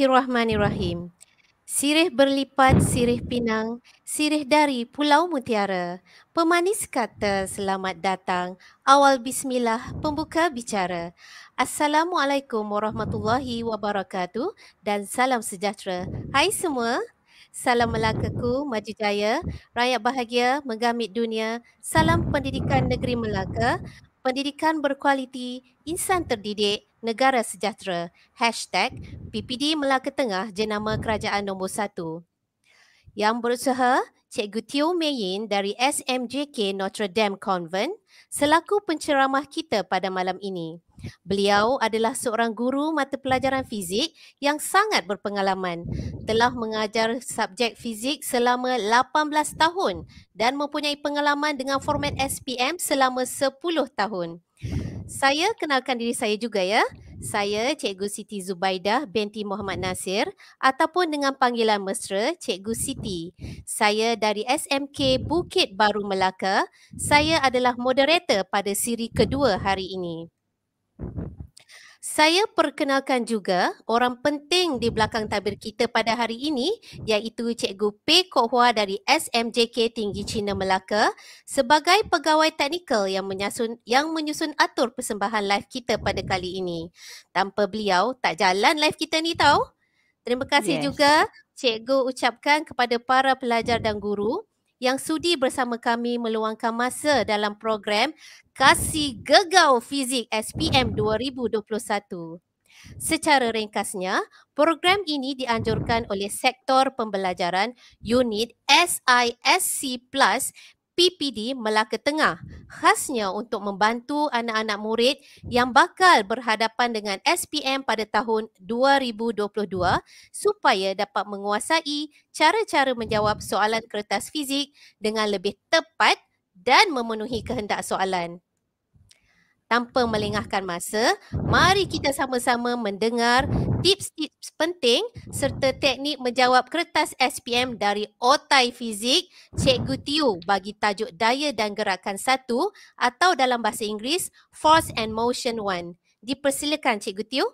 Bismillahirrahmanirrahim. Sirih berlipat, sirih pinang, sirih dari Pulau Mutiara. Pemanis kata selamat datang, awal bismillah, pembuka bicara. Assalamualaikum warahmatullahi wabarakatuh dan salam sejahtera. Hai semua, salam Melakaku, maju jaya, rakyat bahagia, menggamit dunia, salam pendidikan negeri Melaka, pendidikan berkualiti insan terdidik, negara sejahtera. Hashtag PPD Melaka Tengah jenama kerajaan nombor satu. Yang berusaha, Cikgu Tio Mayin dari SMJK Notre Dame Convent selaku penceramah kita pada malam ini. Beliau adalah seorang guru mata pelajaran fizik yang sangat berpengalaman. Telah mengajar subjek fizik selama 18 tahun dan mempunyai pengalaman dengan format SPM selama 10 tahun. Saya kenalkan diri saya juga ya. Saya Cikgu Siti Zubaidah binti Muhammad Nasir ataupun dengan panggilan mesra Cikgu Siti. Saya dari SMK Bukit Baru Melaka. Saya adalah moderator pada siri kedua hari ini. Saya perkenalkan juga orang penting di belakang tabir kita pada hari ini iaitu Cikgu Pei Kok Hua dari SMJK Tinggi Cina Melaka sebagai pegawai teknikal yang menyusun yang menyusun atur persembahan live kita pada kali ini. Tanpa beliau tak jalan live kita ni tau. Terima kasih yes. juga Cikgu ucapkan kepada para pelajar dan guru yang sudi bersama kami meluangkan masa dalam program Kasih Gegau Fizik SPM 2021. Secara ringkasnya, program ini dianjurkan oleh sektor pembelajaran unit SISC Plus PPD Melaka Tengah khasnya untuk membantu anak-anak murid yang bakal berhadapan dengan SPM pada tahun 2022 supaya dapat menguasai cara-cara menjawab soalan kertas fizik dengan lebih tepat dan memenuhi kehendak soalan tanpa melengahkan masa, mari kita sama-sama mendengar tips-tips penting serta teknik menjawab kertas SPM dari Otai Fizik, Cikgu Tiu bagi tajuk daya dan gerakan satu atau dalam bahasa Inggeris, Force and Motion One. Dipersilakan Cikgu Tiu.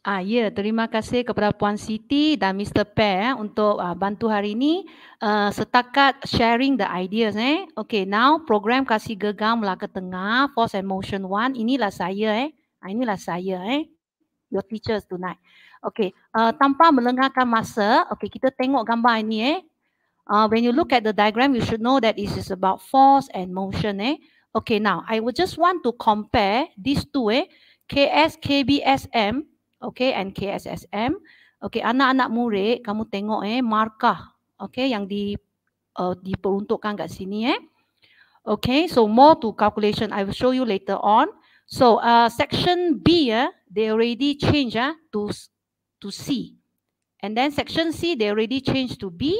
Ah ya, terima kasih kepada Puan Siti dan Mr. Pair eh, untuk uh, bantu hari ini uh, setakat sharing the ideas eh. Okay, now program kasih gegam Melaka Tengah Force and Motion 1 inilah saya eh. Ah, inilah saya eh. Your teachers tonight. Okay, uh, tanpa melengahkan masa, okay kita tengok gambar ini eh. Uh, when you look at the diagram, you should know that this is about force and motion eh. Okay, now I would just want to compare these two eh. KS, KBSM, okay, and KSSM. Okay, anak-anak murid, kamu tengok eh markah, okay, yang di uh, diperuntukkan kat sini eh. Okay, so more to calculation, I will show you later on. So uh, section B eh, they already change ah eh, to to C, and then section C they already change to B,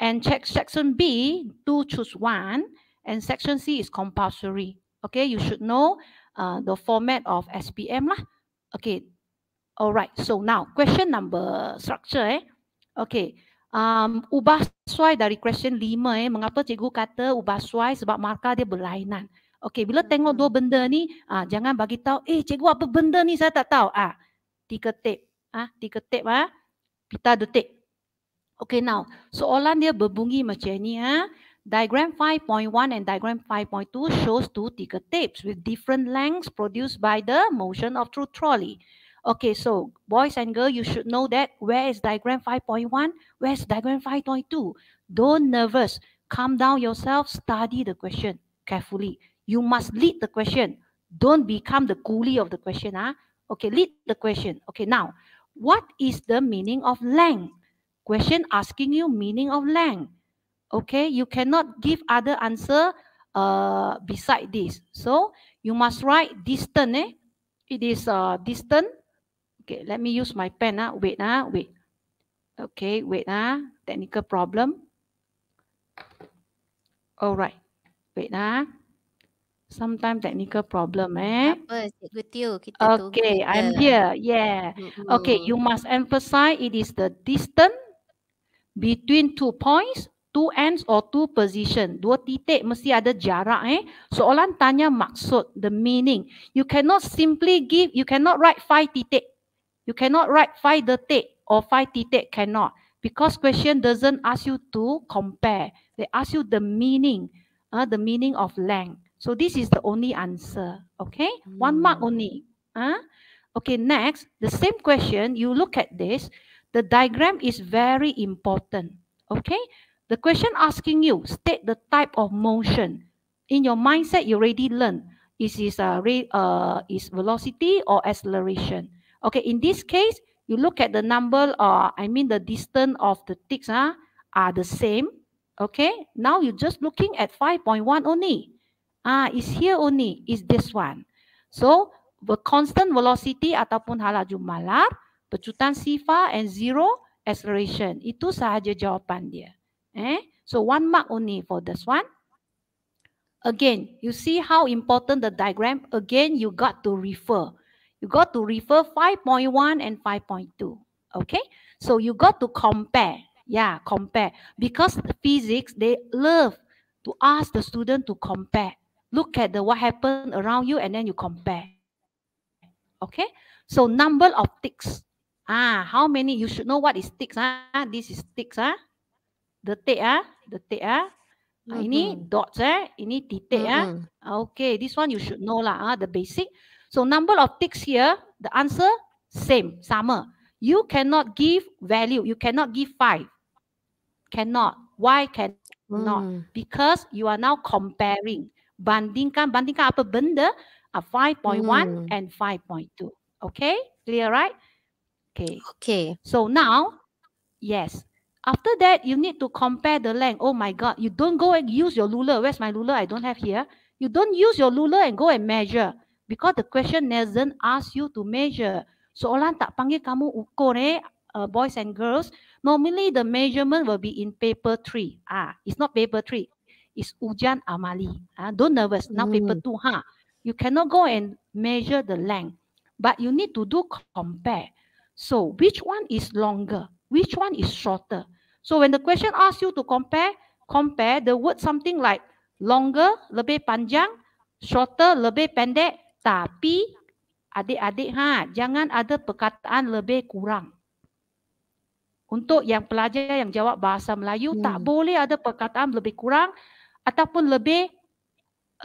and check section B to choose one, and section C is compulsory. Okay, you should know uh, the format of SPM lah. Okay, All right. So now question number structure eh. Okay. Um, ubah suai dari question lima eh. Mengapa cikgu kata ubah suai sebab markah dia berlainan. Okay. Bila tengok dua benda ni, ah, jangan bagi tahu. Eh cikgu apa benda ni saya tak tahu. Ah, tiga tip. Ah, tiga tip ah. Pita detik. Okay now. Soalan dia berbunyi macam ni ah. Diagram 5.1 and diagram 5.2 shows two ticker tapes with different lengths produced by the motion of through trolley. Okay, so boys and girls, you should know that where is diagram 5.1, where is diagram 5.2. Don't nervous. Calm down yourself, study the question carefully. You must lead the question. Don't become the coolie of the question. Huh? Ah. Okay, lead the question. Okay, now, what is the meaning of length? Question asking you meaning of length. Okay, you cannot give other answer uh, beside this. So, you must write distance. Eh? It is uh, distance Okay, let me use my pen. Ah, wait. Ah, wait. Okay, wait. Ah, technical problem. All right. Wait. Ah, sometimes technical problem. Eh. Okay, I'm here. Yeah. Okay, you must emphasize it is the distance between two points. Two ends or two position. Dua titik mesti ada jarak eh. Soalan tanya maksud, the meaning. You cannot simply give, you cannot write five titik. You cannot write five detik or five titik, cannot. Because question doesn't ask you to compare. They ask you the meaning, uh, the meaning of length. So this is the only answer, okay? Mm. One mark hmm. only. Huh? Okay, next, the same question, you look at this. The diagram is very important, okay? The question asking you, state the type of motion. In your mindset, you already learned. Is this uh, uh, is velocity or acceleration? Okay, in this case, you look at the number, or uh, I mean the distance of the ticks uh, are the same. Okay, now you're just looking at 5.1 only. Ah, uh, it's here only, is this one. So, the constant velocity ataupun halaju malar, pecutan sifar and zero acceleration. Itu sahaja jawapan dia. Eh? So, one mark only for this one. Again, you see how important the diagram. Again, you got to refer. you got to refer 5.1 and 5.2. Okay, so you got to compare. Yeah, compare because the physics they love to ask the student to compare. Look at the what happened around you and then you compare. Okay, so number of ticks. Ah, how many? You should know what is ticks. Ah, this is ticks. Ah, the tick. Ah, the tick. Ah, Mm -hmm. Ini mm-hmm. dots eh, ini titik mm -hmm. ah. Mm-hmm. Okay, this one you should know lah ah, the basic. So number of ticks here, the answer, same, sama. You cannot give value. You cannot give five. Cannot. Why cannot? Mm. Because you are now comparing. Bandingkan, bandingkan apa benda? A ah, 5.1 mm. and 5.2. Okay? Clear, right? Okay. Okay. So now, yes. After that, you need to compare the length. Oh my God, you don't go and use your ruler. Where's my ruler? I don't have here. You don't use your ruler and go and measure. Because the question doesn't ask you to measure. orang tak panggil kamu ukur eh, uh, boys and girls. Normally the measurement will be in paper 3. Ah, it's not paper 3. It's ujian amali. Ah, don't nervous. Now mm. paper 2 Huh? You cannot go and measure the length. But you need to do compare. So which one is longer? Which one is shorter? So when the question asks you to compare, compare the word something like longer, lebih panjang, shorter, lebih pendek, Tapi adik-adik ha, jangan ada perkataan lebih kurang. Untuk yang pelajar yang jawab bahasa Melayu hmm. tak boleh ada perkataan lebih kurang ataupun lebih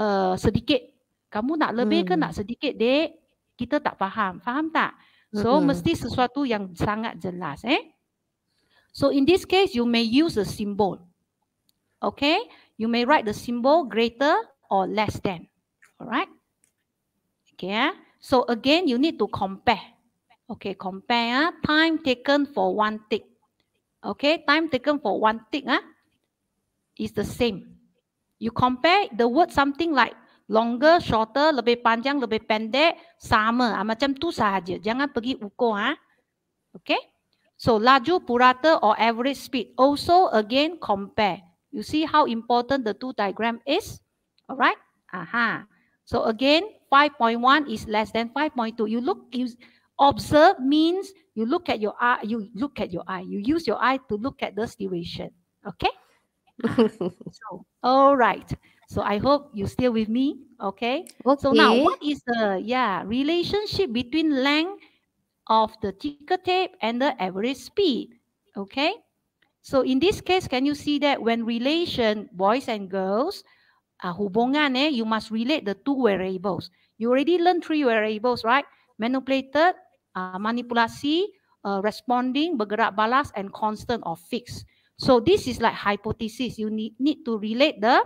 uh, sedikit. Kamu nak lebih hmm. ke nak sedikit, Dek? Kita tak faham. Faham tak? So hmm. mesti sesuatu yang sangat jelas, eh? So in this case you may use a symbol. Okay? You may write the symbol greater or less than. Alright? Okay, yeah? so again, you need to compare. Okay, compare yeah? time taken for one tick. Okay, time taken for one tick yeah? is the same. You compare the word something like longer, shorter, lebih panjang, lebih pendek, sama. Ah, macam tu sahaja. Jangan pergi ukur. Ah. Okay? So, laju, purata or average speed. Also, again, compare. You see how important the two diagram is? Alright? Aha. So, again, 5.1 is less than 5.2. You look, you observe means you look at your eye, you look at your eye, you use your eye to look at the situation. Okay? so, all right. So I hope you still with me. Okay? okay. So now what is the yeah relationship between length of the ticker tape and the average speed? Okay. So in this case, can you see that when relation boys and girls, uh, hubungan, eh, you must relate the two variables. You already learn three variables, right? Manipulated, uh, manipulasi, uh, responding, bergerak balas, and constant or fixed. So this is like hypothesis. You need, need to relate the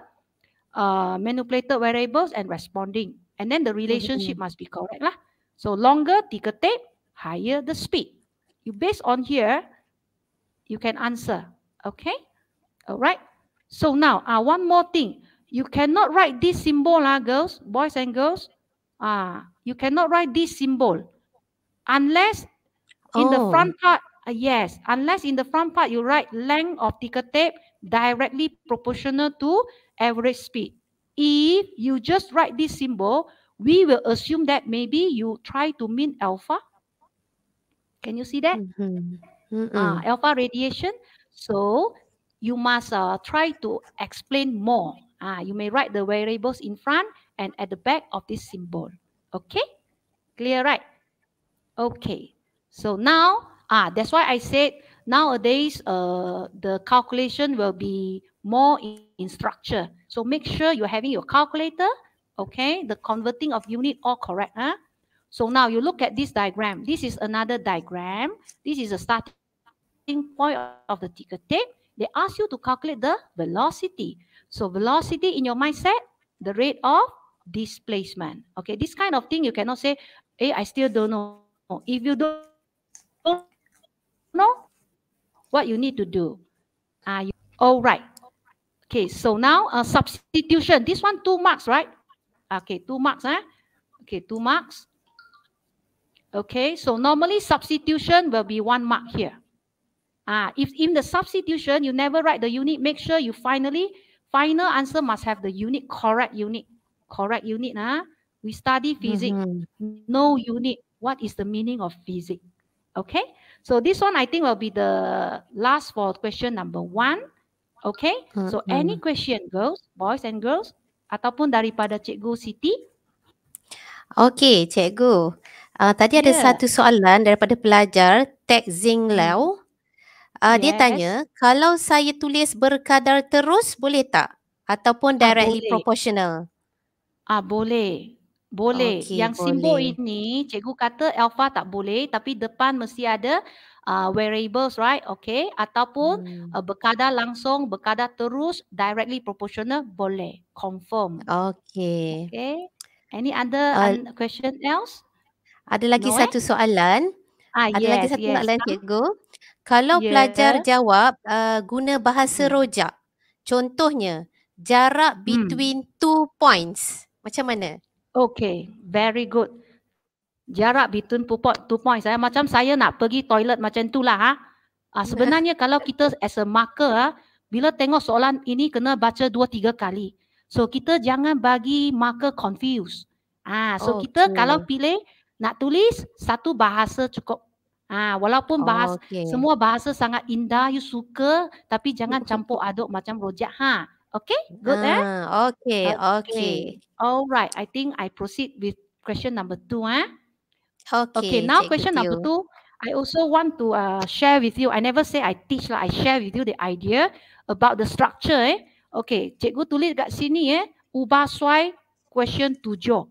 uh, manipulated variables and responding. And then the relationship mm -hmm. must be correct lah. So longer ticker tape, higher the speed. You based on here, you can answer. Okay? All right? So now, uh, one more thing. You cannot write this symbol, lah, girls, boys and girls. Ah, you cannot write this symbol unless in oh. the front part. Uh, yes, unless in the front part you write length of ticker tape directly proportional to average speed. If you just write this symbol, we will assume that maybe you try to mean alpha. Can you see that? Mm-hmm. Uh, alpha radiation. So you must uh, try to explain more. Uh, you may write the variables in front and at the back of this symbol. Okay? Clear, right? Okay. So now, ah, that's why I said nowadays uh, the calculation will be more in, in structure. So make sure you're having your calculator, okay? The converting of unit all correct, huh? So now you look at this diagram. This is another diagram. This is a starting point of the ticker tape. They ask you to calculate the velocity. So velocity in your mindset, the rate of displacement. Okay, this kind of thing you cannot say, hey, I still don't know. If you don't know, what you need to do? Are you all right? Okay, so now uh, substitution. This one two marks, right? Okay, two marks, huh? Eh? Okay, two marks. Okay, so normally substitution will be one mark here. Ah, if in the substitution you never write the unit, make sure you finally final answer must have the unit correct unit. correct unit ah we study physics mm-hmm. no unit what is the meaning of physics okay so this one i think will be the last for question number one okay mm-hmm. so any question girls boys and girls ataupun daripada cikgu siti okay cikgu uh, tadi ada satu soalan daripada pelajar tek zing hmm. lau Uh, yes. Dia tanya, kalau saya tulis berkadar terus boleh tak? Ataupun directly ah, proportional? Ah boleh. Boleh. Okay, yang boleh. simbol ini cikgu kata alpha tak boleh tapi depan mesti ada uh, variables right? Okay. Ataupun hmm. uh, berkadar langsung, berkada terus, directly proportional boleh. Confirm. Okay. Okay. Any other uh, un- question else? Ada lagi no, eh? satu eh? soalan. Ah, ada yes, lagi satu yes. soalan cikgu. Kalau yes. pelajar jawab uh, guna bahasa hmm. rojak. Contohnya jarak hmm. between hmm. two points. Macam mana? Okay, very good. Jarak between pupuk two point. Saya ah, Macam saya nak pergi toilet macam tu lah. Ha? Uh, sebenarnya kalau kita as a marker, ha, bila tengok soalan ini kena baca dua tiga kali. So kita jangan bagi marker confuse. Ah, ha, so okay. kita kalau pilih nak tulis satu bahasa cukup. Ah, ha, walaupun bahasa, oh, okay. semua bahasa sangat indah, you suka, tapi jangan campur aduk macam rojak. Ha? Okay, good eh? ah, eh? Okay, okay. All right, I think I proceed with question number two. Eh? Okay, okay, now question number you. two. I also want to uh, share with you. I never say I teach lah. I share with you the idea about the structure. Eh? Okay, cikgu tulis kat sini. Eh? Ubah suai question tujuh.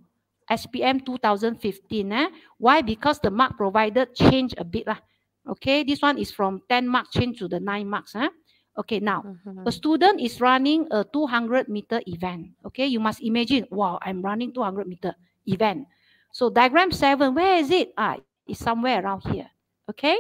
SPM 2015. Eh? Why? Because the mark provided change a bit lah. Okay, this one is from 10 marks change to the 9 marks. Eh? Okay, now mm-hmm. a student is running a 200 meter event. Okay, you must imagine, wow, I'm running 200 meter event. So diagram seven, where is it? Ah, it's somewhere around here. Okay,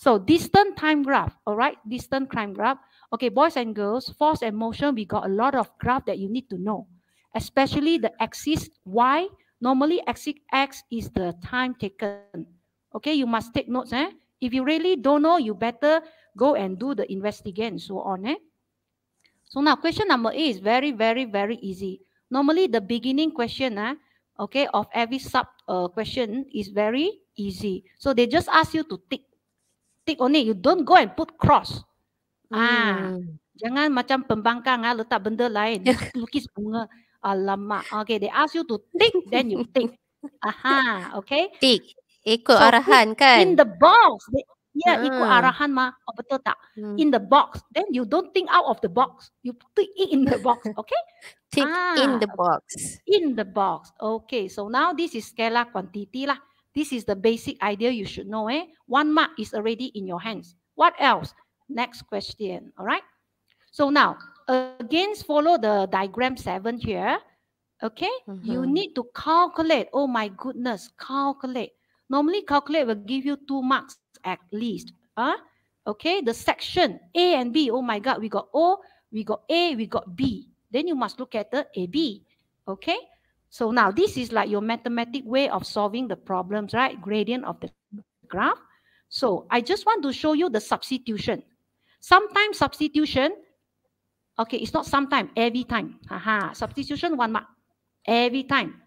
so distant time graph. All right, distant time graph. Okay, boys and girls, force and motion, we got a lot of graph that you need to know, especially the axis y. Normally, axis x is the time taken. Okay, you must take notes. Eh? If you really don't know, you better go and do the investigation, so on. Eh? So now question number eight is very, very, very easy. Normally the beginning question, eh, okay, of every sub uh, question is very easy. So they just ask you to tick. Tick only, you don't go and put cross. Mm. Ah, hmm. jangan macam pembangkang, ah, letak benda lain, lukis bunga. Alamak, okay, they ask you to tick, then you tick. Aha, okay. Tick. Ikut so arahan kan. In the box. They, Ya, ikut hmm. arahan mah. Oh, betul tak? Hmm. In the box. Then you don't think out of the box. You it in the box, okay? think ah, in the box. In the box. Okay, so now this is scalar quantity lah. This is the basic idea you should know, eh? One mark is already in your hands. What else? Next question, all right? So now, again, follow the diagram 7 here. Okay, mm-hmm. you need to calculate. Oh my goodness, calculate. Normally, calculate will give you two marks at least. Huh? Okay, the section A and B. Oh my God, we got O, we got A, we got B. Then you must look at the AB. Okay, so now this is like your mathematic way of solving the problems, right? Gradient of the graph. So I just want to show you the substitution. Sometimes substitution, okay, it's not sometimes, every time. Aha, substitution one mark, every time.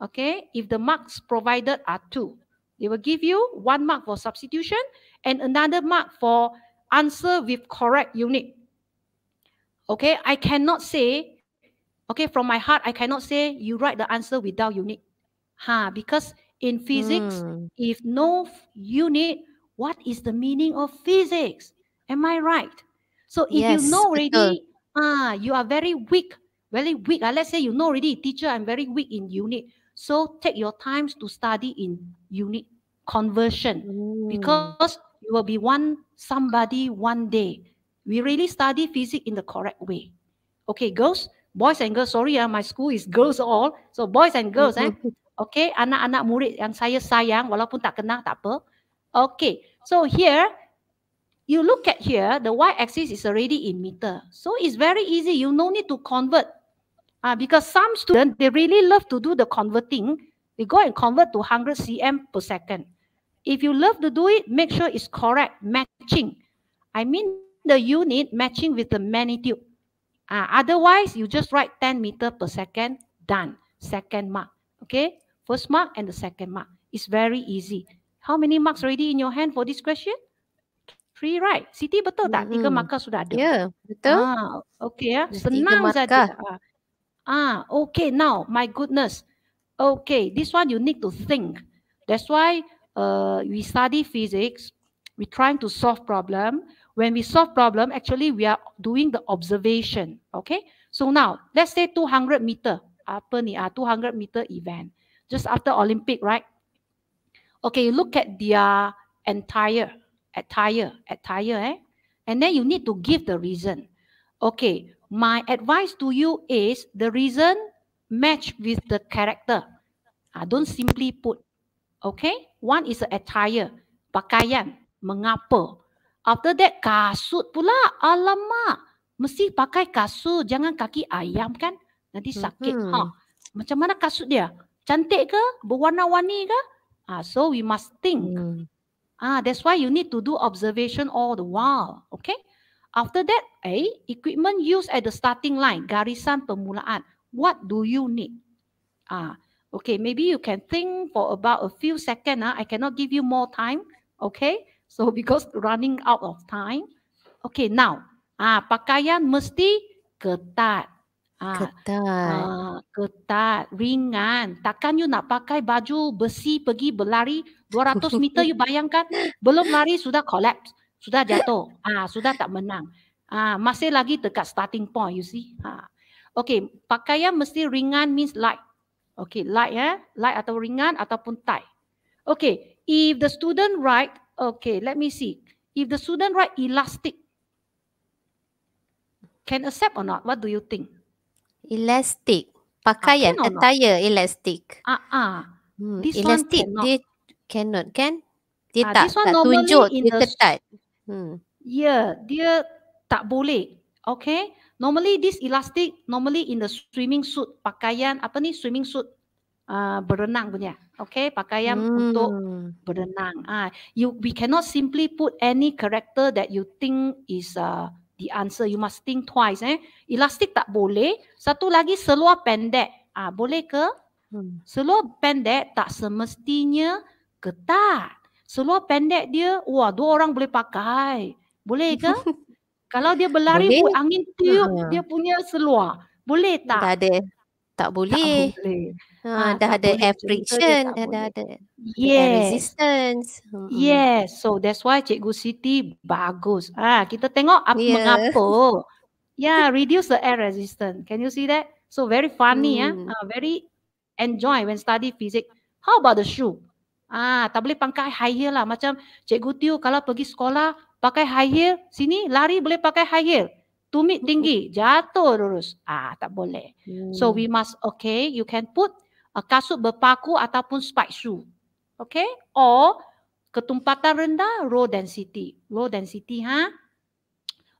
Okay, if the marks provided are two. They will give you one mark for substitution and another mark for answer with correct unit. Okay, I cannot say, okay, from my heart, I cannot say you write the answer without unit. huh, because in physics, mm. if no unit, what is the meaning of physics? Am I right? So if yes, you know already, ah, you are very weak, very weak. Uh, let's say you know already, teacher, I'm very weak in unit. So take your times to study in unit conversion mm. because you will be one somebody one day. We really study physics in the correct way. Okay, girls, boys and girls. Sorry, uh, my school is girls all. So boys and girls, eh? Mm-hmm. Okay, anak-anak murid yang saya sayang, walaupun tak kenal tak apa. Okay, so here you look at here, the y-axis is already in meter. So it's very easy. You no need to convert. Uh, because some students, they really love to do the converting. They go and convert to 100 cm per second. If you love to do it, make sure it's correct, matching. I mean the unit matching with the magnitude. Uh, otherwise, you just write 10 meter per second, done. Second mark, okay? First mark and the second mark. It's very easy. How many marks already in your hand for this question? Three, right? Siti betul tak? Mm-hmm. Tiga markah sudah ada. Ya, yeah, betul. Ah, okay Ah. Senang saja. Ah, okay. Now, my goodness. Okay, this one you need to think. That's why uh, we study physics, we're trying to solve problem. When we solve problem, actually we are doing the observation, okay? So now, let's say 200 meter, apa ah, 200 meter event, just after Olympic, right? Okay, look at their entire, attire, attire, eh? And then you need to give the reason. Okay, my advice to you is the reason match with the character. Ah, don't simply put Okay, one is a attire, pakaian, mengapa. After that, kasut pula. Alamak, mesti pakai kasut. Jangan kaki ayam kan? Nanti sakit. Hmm. Ha. Macam mana kasut dia? Cantik ke? Berwarna-warni ke? Ah, so we must think. Hmm. Ah, that's why you need to do observation all the while. Okay? After that, eh, equipment used at the starting line, garisan permulaan. What do you need? Ah, Okay, maybe you can think for about a few seconds. Uh, ah, I cannot give you more time. Okay, so because running out of time. Okay, now, ah, pakaian mesti ketat. Ah, ketat. Ah, ketat, ringan. Takkan you nak pakai baju besi pergi berlari 200 meter, you bayangkan? Belum lari, sudah collapse. Sudah jatuh. Ah, sudah tak menang. Ah, masih lagi dekat starting point, you see. Ah. Okay, pakaian mesti ringan means light. Okay, light eh? Light atau ringan ataupun tight. Okay, if the student write, okay, let me see. If the student write elastic, can accept or not? What do you think? Elastic. Pakaian, uh, attire, not? elastic. Ah, uh, ah. Uh. Hmm, elastic, cannot. dia cannot, kan? Dia uh, tak, tak tunjuk, dia tetap. Hmm. Ya, yeah, dia tak boleh. Okay. Normally this elastic normally in the swimming suit pakaian apa ni swimming suit uh, berenang punya. Okay, pakaian mm. untuk berenang. Ah, uh, you we cannot simply put any character that you think is uh, the answer. You must think twice. Eh, elastic tak boleh. Satu lagi seluar pendek. Ah, uh, boleh ke? Hmm. Seluar pendek tak semestinya ketat. Seluar pendek dia, wah dua orang boleh pakai. Boleh ke? Kalau dia berlari pun angin tiup hmm. dia punya seluar. Boleh tak? Tak ada. Tak boleh. Tak ha, ah, dah ada air friction, dah, ada air resistance. Yes. So that's why Cikgu Siti bagus. Ah, ha, Kita tengok apa yeah. mengapa. Yeah, reduce the air resistance. Can you see that? So very funny. Hmm. Ya? Ha, very enjoy when study physics. How about the shoe? Ah, tak boleh pangkat high heel lah. Macam Cikgu Tiu kalau pergi sekolah, pakai high heel, sini lari boleh pakai high heel. Tumit hmm. tinggi, jatuh terus. Ah, tak boleh. Hmm. So we must okay, you can put a kasut berpaku ataupun spike shoe. Okay? Or ketumpatan rendah, low density. Low density ha.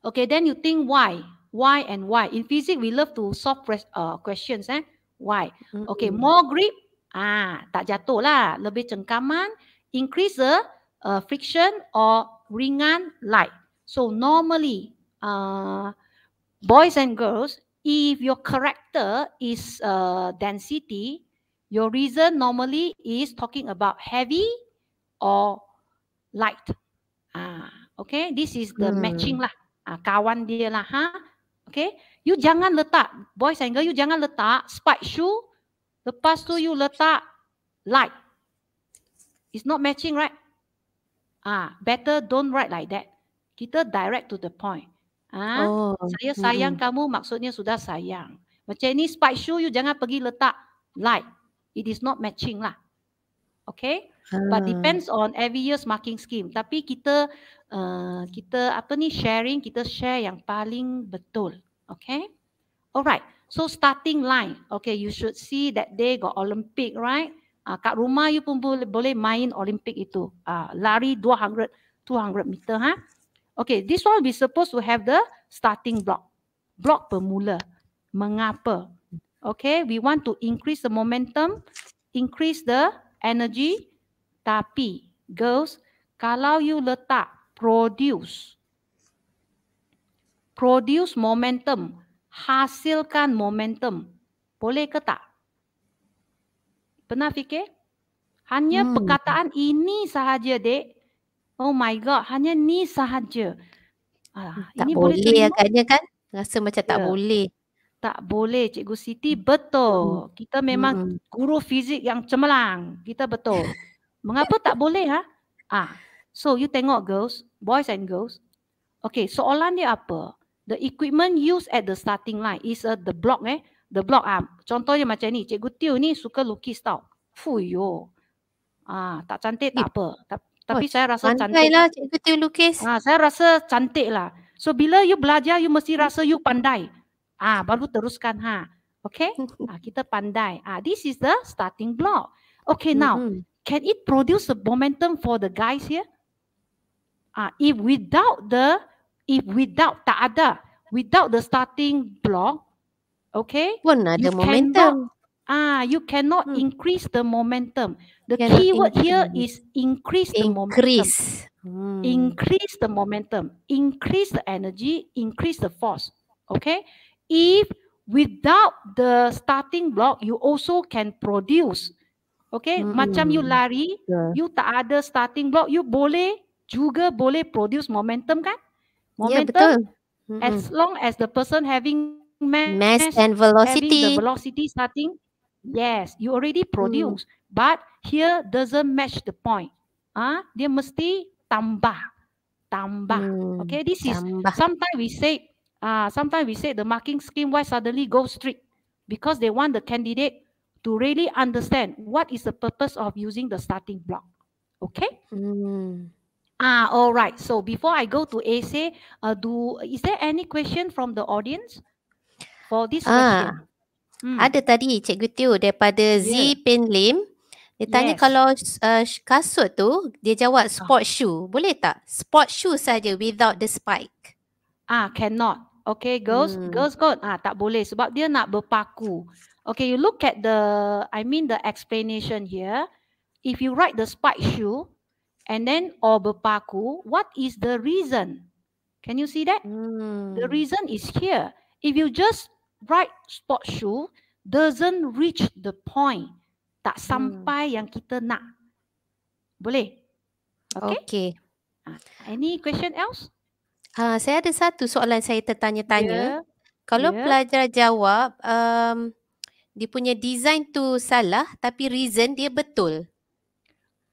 Okay, then you think why? Why and why? In physics we love to solve uh, questions eh. Why? Hmm. Okay, hmm. more grip. Ah, tak jatuh lah. Lebih cengkaman, increase the uh, friction or ringan light. So normally, uh, boys and girls, if your character is uh, density, your reason normally is talking about heavy or light. Ah, okay, this is the hmm. matching lah. Ah, kawan dia lah, ha? Okay, you jangan letak, boys and girls, you jangan letak spike shoe. Lepas tu you letak light. It's not matching, right? Ah, better don't write like that. Kita direct to the point. Ah, oh, saya sayang hmm. kamu maksudnya sudah sayang. Macam ni spike shoe you jangan pergi letak like. It is not matching lah. Okay? Hmm. But ah. depends on every year's marking scheme. Tapi kita uh, kita apa ni sharing, kita share yang paling betul. Okay? Alright. So starting line. Okay, you should see that day got Olympic, right? Uh, kat rumah you pun boleh, boleh main Olympic itu. Uh, lari 200, 200 meter. ha? Okay, this one we supposed to have the starting block. Block bermula. Mengapa? Okay, we want to increase the momentum, increase the energy. Tapi, girls, kalau you letak produce, produce momentum, hasilkan momentum, boleh ke tak? Pernah fikir? Hanya hmm. perkataan ini sahaja, dek. Oh my god, hanya ni sahaja. Ah, tak ini boleh, boleh agaknya kan? Rasa macam tak ya. boleh. Tak boleh, Cikgu Siti. Betul. Hmm. Kita memang hmm. guru fizik yang cemerlang. Kita betul. Mengapa tak boleh, ha? Ah, so you tengok girls, boys and girls. Okay, soalan dia apa? The equipment used at the starting line is a, the block eh the block ah. Contohnya macam ni, Cikgu Tiu ni suka lukis tau. Fuyo. Ah, tak cantik tak apa. Ta- oh, tapi saya rasa cantik. Lah, lah Cikgu Tiu lukis. Ah, saya rasa cantik lah. So bila you belajar, you mesti rasa you pandai. Ah, baru teruskan ha. Okay? Ah, kita pandai. Ah, this is the starting block. Okay, now, mm-hmm. can it produce a momentum for the guys here? Ah, if without the, if without, tak ada, without the starting block, Okay? Pun ada you momentum. Ah, you cannot hmm. increase the momentum. The cannot key word increase. here is increase, increase. the momentum. Increase. Hmm. Increase the momentum, increase the energy, increase the force. Okay? If without the starting block you also can produce. Okay? Hmm. Macam you lari, yeah. you tak ada starting block, you boleh juga boleh produce momentum kan? Ya, momentum. Yeah, betul. Hmm. As long as the person having mass, mass and velocity. The velocity starting, yes, you already produce, mm. but here doesn't match the point. Ah, uh, must be tambah, tambah. Mm, okay, this is tambah. sometimes we say, ah, uh, sometimes we say the marking scheme why suddenly go strict because they want the candidate to really understand what is the purpose of using the starting block. Okay. Mm. Ah, all right. So before I go to essay, uh, do is there any question from the audience? for this ah. question. Ah. Hmm. Ada tadi Cikgu Tiu daripada yeah. Z Pin Lim. Dia tanya kalau uh, kasut tu, dia jawab ah. sport ah. shoe. Boleh tak? Sport shoe saja without the spike. Ah, cannot. Okay, girls, hmm. girls got ah tak boleh sebab dia nak berpaku. Okay, you look at the I mean the explanation here. If you write the spike shoe and then or berpaku, what is the reason? Can you see that? Hmm. The reason is here. If you just right sport shoe doesn't reach the point. Tak hmm. sampai hmm. yang kita nak. Boleh? Okay. okay. Ah, any question else? Uh, saya ada satu soalan saya tertanya-tanya. Yeah. Kalau yeah. pelajar jawab, um, dia punya design tu salah tapi reason dia betul.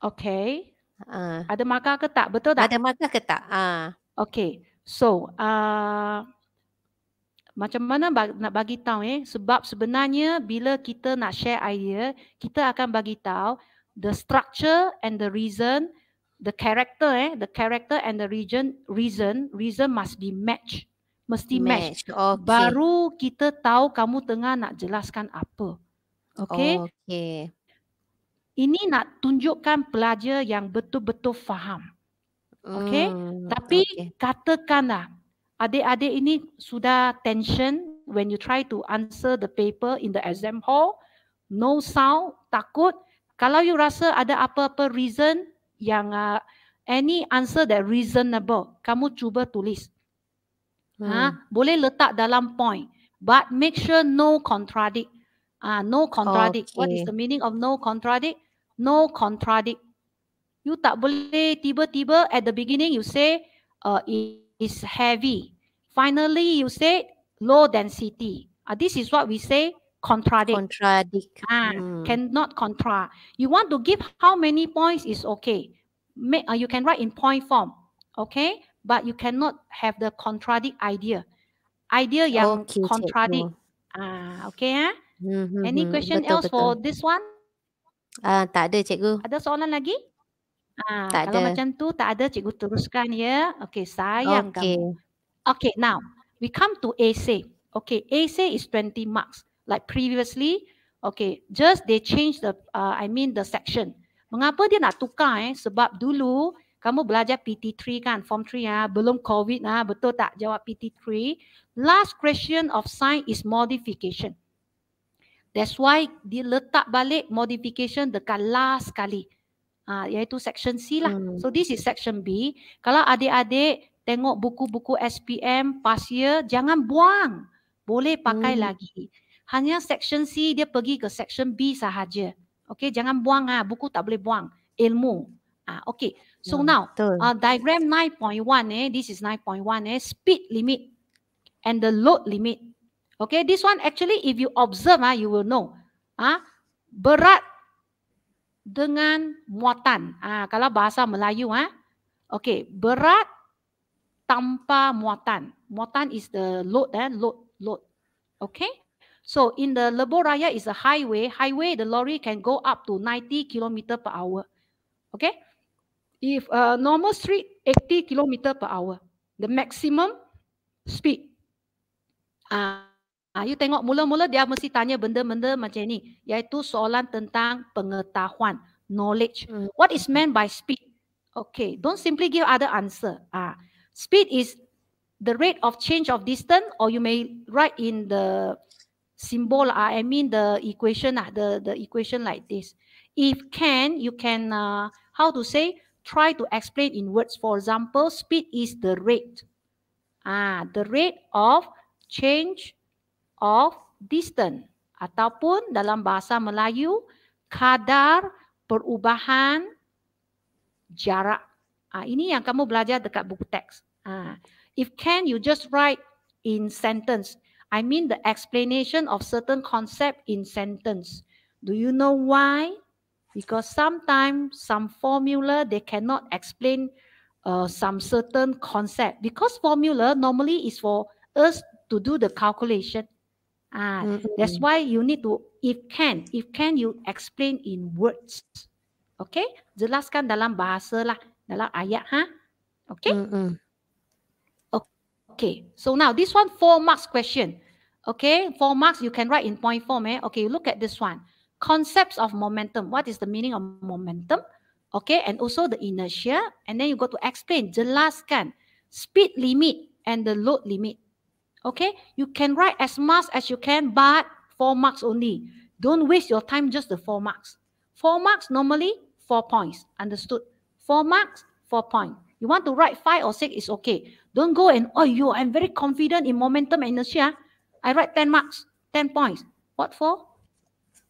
Okay. Uh. Ada markah ke tak? Betul tak? Ada markah ke tak? Uh. Okay. So, uh, macam mana nak bagi tahu eh sebab sebenarnya bila kita nak share idea kita akan bagi tahu the structure and the reason the character eh the character and the region reason reason must be match mesti match, match. Okay. baru kita tahu kamu tengah nak jelaskan apa okey okey ini nak tunjukkan pelajar yang betul-betul faham okey mm, tapi okay. katakanlah adik-adik ini sudah tension when you try to answer the paper in the exam hall. No sound, takut. Kalau you rasa ada apa-apa reason yang uh, any answer that reasonable, kamu cuba tulis. Hmm. Ha? Boleh letak dalam point. But make sure no contradict. Ah, uh, no contradict. Okay. What is the meaning of no contradict? No contradict. You tak boleh tiba-tiba at the beginning you say uh, is heavy. Finally, you said low density. Uh, this is what we say contradict. Contradict. Ah, mm. Cannot contra. You want to give how many points is okay. May, uh, you can write in point form, okay? But you cannot have the contradict idea. Idea yang okay, contradict. Ah, okay ha? Ah? Mm-hmm, hmm, Any hmm. question betul, else betul. for this one? Ah, uh, tak ada cikgu. Ada soalan lagi? Ah, tak kalau ada. macam tu tak ada cikgu teruskan ya. Okay, sayang okay. kamu. Okay, now we come to AC. Okay, AC is 20 marks. Like previously, okay, just they change the, uh, I mean the section. Mengapa dia nak tukar eh? Sebab dulu kamu belajar PT3 kan, form 3 ya, ah, belum COVID lah, betul tak jawab PT3. Last question of sign is modification. That's why dia letak balik modification dekat last kali uh, iaitu section C lah. Hmm. So this is section B. Kalau adik-adik tengok buku-buku SPM past year, jangan buang. Boleh pakai hmm. lagi. Hanya section C dia pergi ke section B sahaja. Okay, jangan buang ah buku tak boleh buang ilmu. Ah okay. So hmm. now uh, diagram 9.1 eh, this is 9.1 eh, speed limit and the load limit. Okay, this one actually if you observe ah, you will know. Ah, berat dengan muatan. Ah, kalau bahasa Melayu, ha? Ah. okay, berat tanpa muatan. Muatan is the load, eh? load, load. Okay, so in the Lebo Raya is a highway. Highway, the lorry can go up to 90 km per hour. Okay, if a normal street, 80 km per hour. The maximum speed. Ah. Uh, Ha, you tengok mula-mula dia mesti tanya benda-benda macam ni. Iaitu soalan tentang pengetahuan. Knowledge. Hmm. What is meant by speed? Okay. Don't simply give other answer. Ah, Speed is the rate of change of distance or you may write in the symbol. Ah, I mean the equation. Ah, The, the equation like this. If can, you can, uh, how to say, try to explain in words. For example, speed is the rate. Ah, the rate of change of distance ataupun dalam bahasa Melayu kadar perubahan jarak. Ah ini yang kamu belajar dekat buku teks. Ah if can you just write in sentence. I mean the explanation of certain concept in sentence. Do you know why? Because sometimes some formula they cannot explain uh, some certain concept. Because formula normally is for us to do the calculation. Ah, mm -hmm. that's why you need to if can, if can you explain in words. Okay? Jelaskan dalam bahasa lah, dalam ayat ha. Okay? Mm -hmm. Okay. So now this one four marks question. Okay, four marks you can write in point form eh. Okay, look at this one. Concepts of momentum. What is the meaning of momentum? Okay, and also the inertia and then you go to explain, jelaskan, speed limit and the load limit. Okay, you can write as much as you can, but four marks only. Don't waste your time just the four marks. Four marks normally four points. Understood? Four marks, four points. You want to write five or six, it's okay. Don't go and, oh, you, I'm very confident in momentum and inertia. Ah. I write 10 marks, 10 points. What for?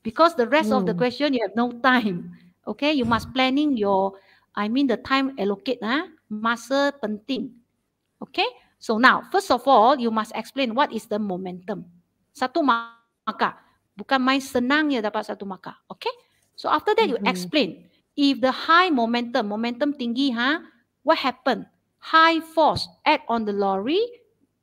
Because the rest mm. of the hmm. question, you have no time. Okay, you must planning your, I mean the time allocate, huh? Ah. masa penting. Okay, so now, first of all, you must explain what is the momentum. Satu maka. Bukan main senangnya dapat satu maka. Okay? So after that, mm-hmm. you explain. If the high momentum, momentum tinggi, huh? what happened? High force act on the lorry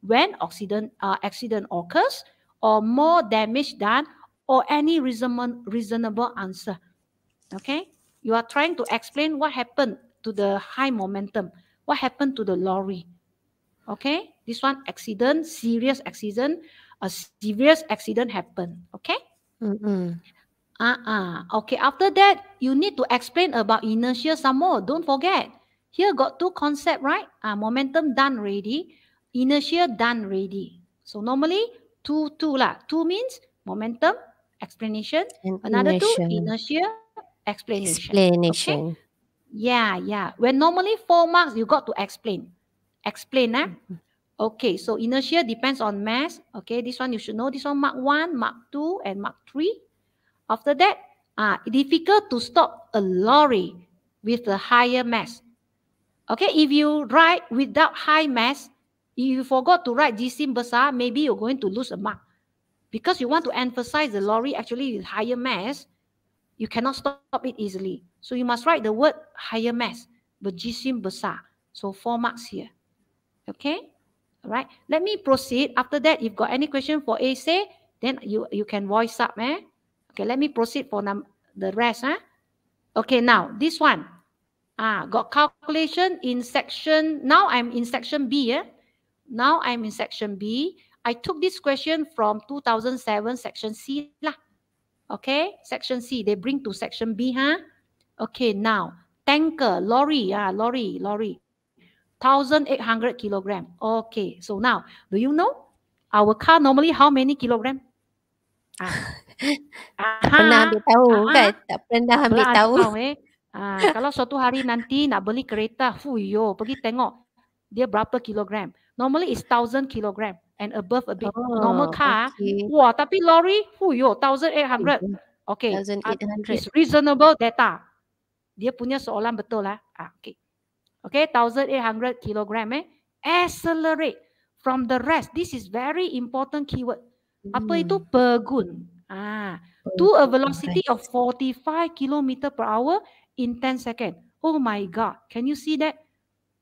when accident, uh, accident occurs or more damage done or any reason, reasonable answer. Okay? You are trying to explain what happened to the high momentum. What happened to the lorry? Okay, this one accident, serious accident, a serious accident happened. Okay. Mm-mm. Uh-uh. Okay, after that, you need to explain about inertia some more. Don't forget. Here got two concept, right? Uh, momentum done ready, inertia done ready. So normally, two, two lah. Two means momentum, explanation. And Another inertia. two, inertia, explanation. Explanation. Okay? Yeah, yeah. When normally four marks, you got to explain. Explain. Eh? Mm-hmm. Okay, so inertia depends on mass. Okay, this one you should know. This one mark 1, mark 2, and mark 3. After that, uh, difficult to stop a lorry with a higher mass. Okay, if you write without high mass, if you forgot to write jisim besar, maybe you're going to lose a mark. Because you want to emphasize the lorry actually with higher mass, you cannot stop it easily. So you must write the word higher mass, but jisim besar. So four marks here. Okay? All right. Let me proceed. After that, if you've got any question for A, say, then you, you can voice up. Eh? Okay, let me proceed for num the rest. Huh? Ah. Okay, now, this one. Ah, got calculation in section. Now I'm in section B. Eh? Now I'm in section B. I took this question from 2007 section C lah. Okay, section C. They bring to section B, huh? Okay, now tanker, lorry, ah, lorry, lorry. 1,800 kilogram. Okay, so now, do you know our car normally how many kilogram? Ah. tak ah, pernah ambil tahu ah. kan? Tak pernah ambil tahu. Eh? Ah, kalau suatu hari nanti nak beli kereta, fuyo, pergi tengok dia berapa kilogram. Normally is 1,000 kilogram and above a bit. Oh, Normal car, okay. wah tapi lorry, fuyo, 1,800. Mm-hmm. Okay, 1, ah, it's reasonable data. Dia punya soalan betul lah. Ah, okay okay, 1,800 kilogram eh, accelerate from the rest. This is very important keyword. Mm. Apa itu pergun? Hmm. Ah, to a velocity of 45 kilometer per hour in 10 second. Oh my god, can you see that?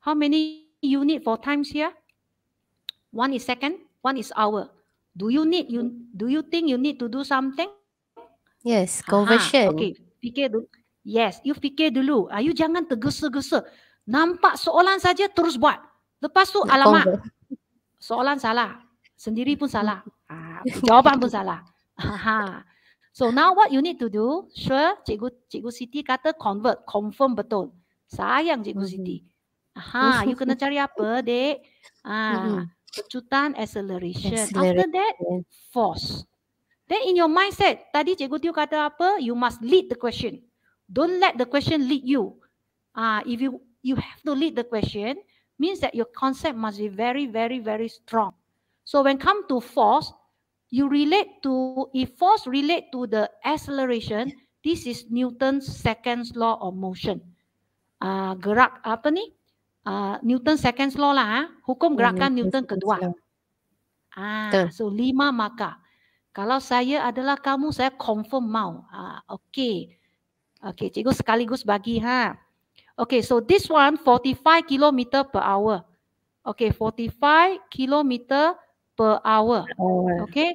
How many unit need for times here? One is second, one is hour. Do you need you do you think you need to do something? Yes, conversion. Aha, okay, fikir dulu. Yes, you fikir dulu. Ah, you jangan tergesa-gesa. Nampak soalan saja terus buat. Lepas tu alamat. Soalan salah. Sendiri pun salah. Ha, jawapan pun salah. Ha. So now what you need to do? Sure, cikgu cikgu Siti kata convert, confirm betul. Sayang cikgu mm-hmm. Siti. Ha, you kena cari apa, Dek? Ha, ah, hmm. kecutan acceleration. After that, force. Then in your mindset, tadi cikgu Tio kata apa? You must lead the question. Don't let the question lead you. Ah, uh, if you you have to lead the question means that your concept must be very very very strong so when come to force you relate to if force relate to the acceleration this is newton's second law of motion uh, gerak apa ni uh, ah, newton second law lah ha? hukum oh, gerakan oh, newton kedua ah so lima maka kalau saya adalah kamu saya confirm mau ah okey okey cikgu sekaligus bagi ha Okay, so this one, 45 kilometer per hour. Okay, 45 kilometer per hour. Okay.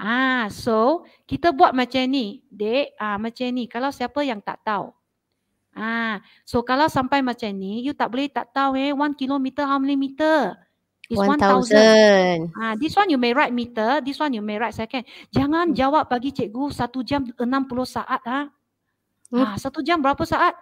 Ah, so kita buat macam ni. Dek, ah, macam ni. Kalau siapa yang tak tahu. Ah, so kalau sampai macam ni, you tak boleh tak tahu eh, one kilometer how many meter? It's one thousand. Ah, this one you may write meter, this one you may write second. Jangan hmm. jawab bagi cikgu satu jam enam puluh saat ah. Ah, hmm. satu jam berapa saat?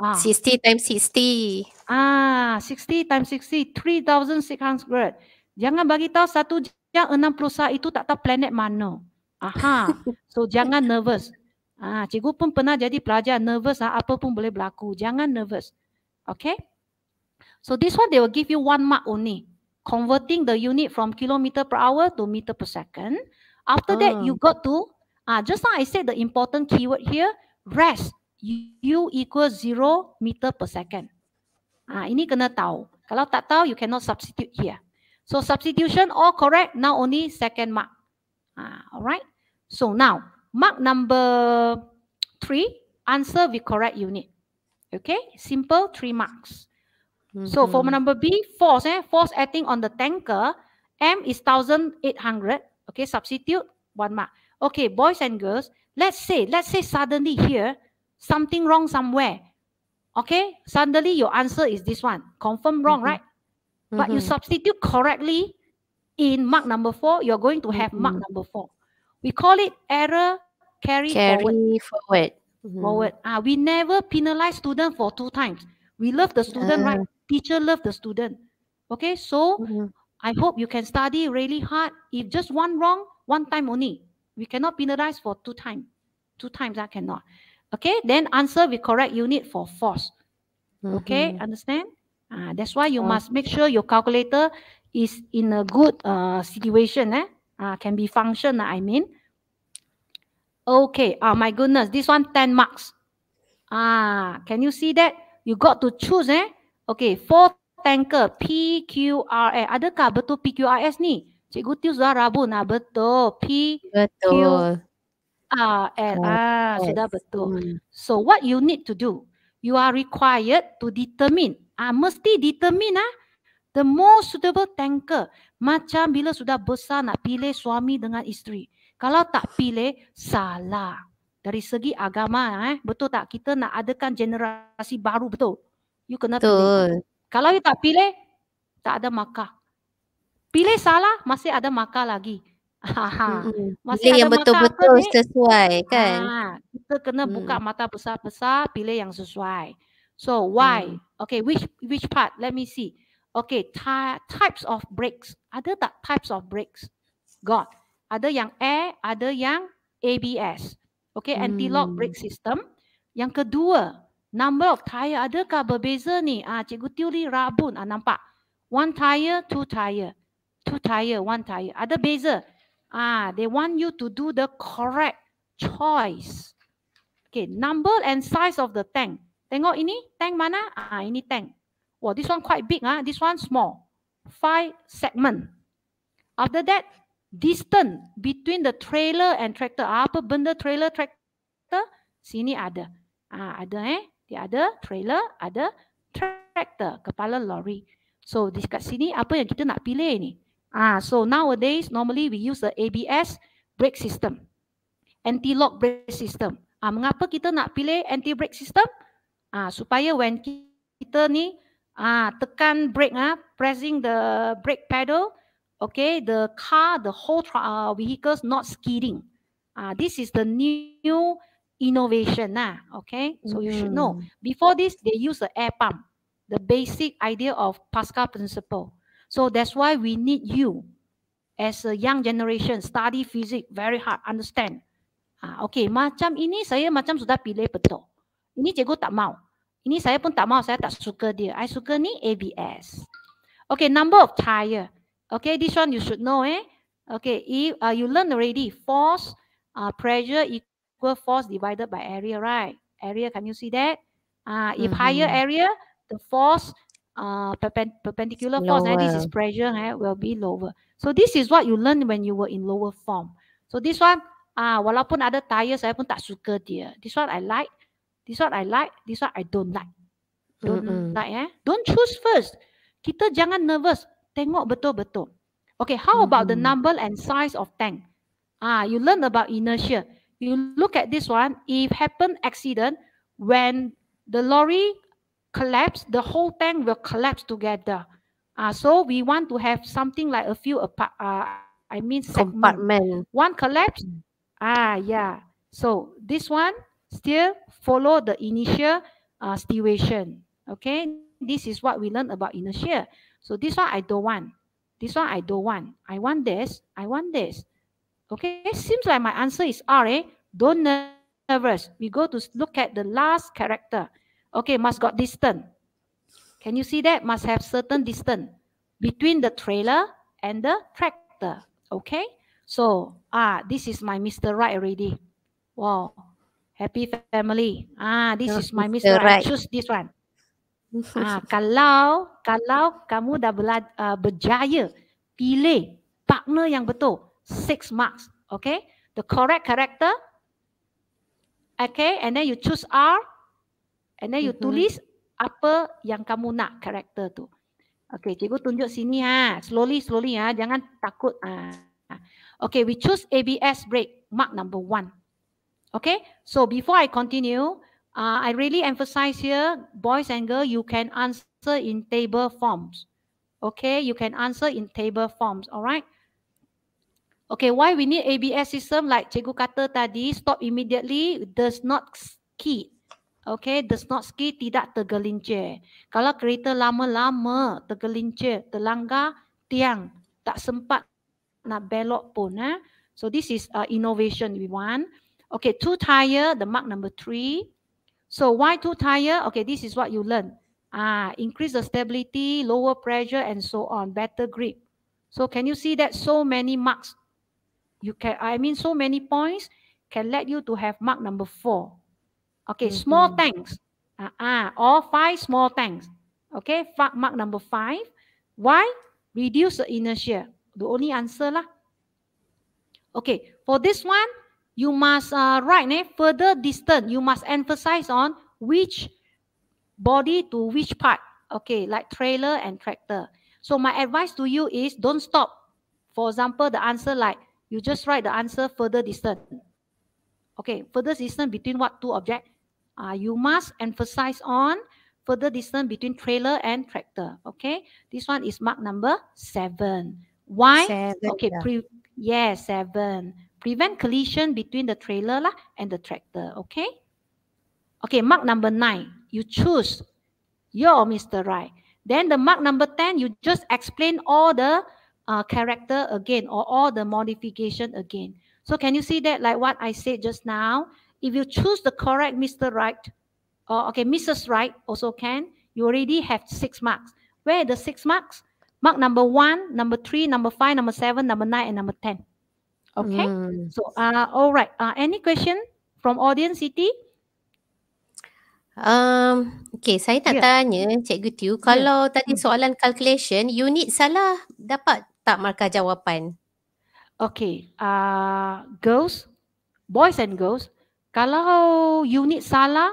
Ah. 60 times sixty Ah, 60 times 60, 3,600. Jangan bagi tahu satu jam puluh saat itu tak tahu planet mana. Aha. So jangan nervous. Ah, cikgu pun pernah jadi pelajar nervous ah, apa pun boleh berlaku. Jangan nervous. Okay? So this one they will give you one mark only. Converting the unit from kilometer per hour to meter per second. After that ah. you got to ah just now I said the important keyword here, rest u equal 0 meter per second. Ah, ini kena tahu. Kalau tak tahu, you cannot substitute here. So substitution all correct. Now only second mark. Ah, alright. So now mark number three. Answer with correct unit. Okay, simple three marks. Mm -hmm. So for mm-hmm. number B, force eh force acting on the tanker. M is thousand eight hundred. Okay, substitute one mark. Okay, boys and girls, let's say let's say suddenly here. Something wrong somewhere. Okay? Suddenly your answer is this one. Confirm wrong, mm-hmm. right? Mm-hmm. But you mm-hmm. substitute correctly in mark number four, you're going to have mm-hmm. mark number four. We call it error carry, carry forward. Forward. Mm-hmm. forward. Ah, we never penalize student for two times. We love the student, uh. right? Teacher love the student. Okay, so mm-hmm. I hope you can study really hard. If just one wrong, one time only. We cannot penalize for two times. Two times I ah, cannot. Okay, then answer with correct unit for force. Mm-hmm. Okay, mm-hmm. understand? Uh, that's why you oh. must make sure your calculator is in a good uh, situation. Eh? Uh, can be function, I mean. Okay, oh my goodness, this one ten marks. Ah, can you see that? You got to choose, eh? Okay, four tanker, P Q R. ada Adakah betul P Q R S ni? Cikgu tu sudah rabu nak betul. P, betul. Q, Ah, at ah, sudah betul. Hmm. So what you need to do, you are required to determine. Ah, mesti determine ah, the most suitable tanker. Macam bila sudah besar nak pilih suami dengan isteri. Kalau tak pilih, salah. Dari segi agama, eh, betul tak? Kita nak adakan generasi baru, betul? You kena betul. pilih. Kalau you tak pilih, tak ada maka. Pilih salah, masih ada maka lagi. Ha, pilih yang betul-betul sesuai kan ha, Kita kena hmm. buka mata besar-besar Pilih yang sesuai So mm. why? Hmm. Okay which which part? Let me see Okay ty- types of brakes Ada tak types of brakes? Got Ada yang air Ada yang ABS Okay hmm. anti-lock mm. brake system Yang kedua Number of tyre ke berbeza ni? Ah, ha, Cikgu Tiuli rabun ah, Nampak One tyre, two tyre Two tyre, one tyre Ada beza Ah, they want you to do the correct choice. Okay, number and size of the tank. Tengok ini, tank mana? Ah, ini tank. Well, this one quite big, ah. this one small. Five segment. After that, distance between the trailer and tractor. Ah, apa benda trailer, tractor? Sini ada. Ah, ada eh. Dia ada trailer, ada tractor, kepala lorry. So, di sini apa yang kita nak pilih ni? Ah, so nowadays, normally we use the ABS brake system, anti-lock brake system. Ah, mengapa kita nak pilih anti-brake system? Ah, supaya when kita ni ah tekan brake ah, pressing the brake pedal, okay, the car, the whole uh, ah, vehicles not skidding. Ah, this is the new innovation ah, okay. So mm. you should know. Mm. Before this, they use the air pump. The basic idea of Pascal principle. So that's why we need you as a young generation study physics very hard, understand. Ah, okay, macam ini saya macam sudah pilih betul. Ini cikgu tak mau. Ini saya pun tak mau, saya tak suka dia. I suka ni ABS. Okay, number of tire. Okay, this one you should know eh. Okay, if, uh, you learn already. Force, uh, pressure equal force divided by area, right? Area, can you see that? Uh, if mm -hmm. higher area, the force Uh, perpend perpendicular lower. force, eh, this is pressure, eh, will be lower. So this is what you learn when you were in lower form. So this one, ah, walaupun ada tires, saya pun tak suka dia. This one I like, this one I like, this one I don't like. Don't Mm-mm. like eh. Don't choose first. Kita jangan nervous. Tengok betul-betul. Okay, how mm-hmm. about the number and size of tank? Ah, you learn about inertia. You look at this one. If happen accident, when the lorry collapse, the whole tank will collapse together. Uh, so we want to have something like a few apart, uh, I mean segment. compartment. One collapse. Ah, yeah. So this one still follow the initial uh, situation. Okay, this is what we learn about inertia. So this one I don't want. This one I don't want. I want this. I want this. Okay, it seems like my answer is R. Eh? Don't nervous. We go to look at the last character. Okay, must got distance. Can you see that? Must have certain distance between the trailer and the tractor. Okay, so ah, this is my Mr. Right already. Wow, happy family. Ah, this no, is my Mr. Right. right. Choose this one. ah, kalau kalau kamu dah bela, uh, berjaya pilih partner yang betul, six marks. Okay, the correct character. Okay, and then you choose R. And then you mm-hmm. tulis apa yang kamu nak karakter tu. Okay, cikgu tunjuk sini ha. Slowly, slowly ha. Jangan takut. Ha. Okay, we choose ABS break. Mark number one. Okay, so before I continue, uh, I really emphasize here, boys and girls, you can answer in table forms. Okay, you can answer in table forms. All right. Okay, why we need ABS system like cikgu kata tadi, stop immediately does not key Okay, does not ski tidak tergelincir. Kalau kereta lama-lama tergelincir, terlanggar tiang, tak sempat nak belok pun. Eh? So this is uh, innovation we want. Okay, two tire, the mark number three. So why two tire? Okay, this is what you learn. Ah, increase the stability, lower pressure and so on, better grip. So can you see that so many marks? You can, I mean so many points can let you to have mark number four. Okay, mm -hmm. small tanks. Ah, uh, uh, all five small tanks. Okay, mark number five. Why? Reduce the inertia. The only answer lah. Okay, for this one, you must uh, write eh, further distance. You must emphasize on which body to which part. Okay, like trailer and tractor. So my advice to you is don't stop. For example, the answer like you just write the answer further distance. Okay, further distance between what two object? Uh, you must emphasize on further distance between trailer and tractor. Okay, this one is mark number seven. Why? Seven, okay, yeah. pre- yeah, seven. Prevent collision between the trailer lah and the tractor. Okay. Okay, mark number nine. You choose your Mr. Right. Then the mark number 10, you just explain all the uh, character again or all the modification again. So can you see that like what I said just now? if you choose the correct Mr. Right, or okay, Mrs. Right also can, you already have six marks. Where are the six marks? Mark number one, number three, number five, number seven, number nine, and number ten. Okay. Mm. So, uh, all right. Uh, any question from audience, City. Um, okay, saya nak yeah. tanya Cikgu Tiu, kalau yeah. tadi hmm. soalan calculation, unit salah dapat tak markah jawapan? Okay, uh, girls, boys and girls, Kalau unit salah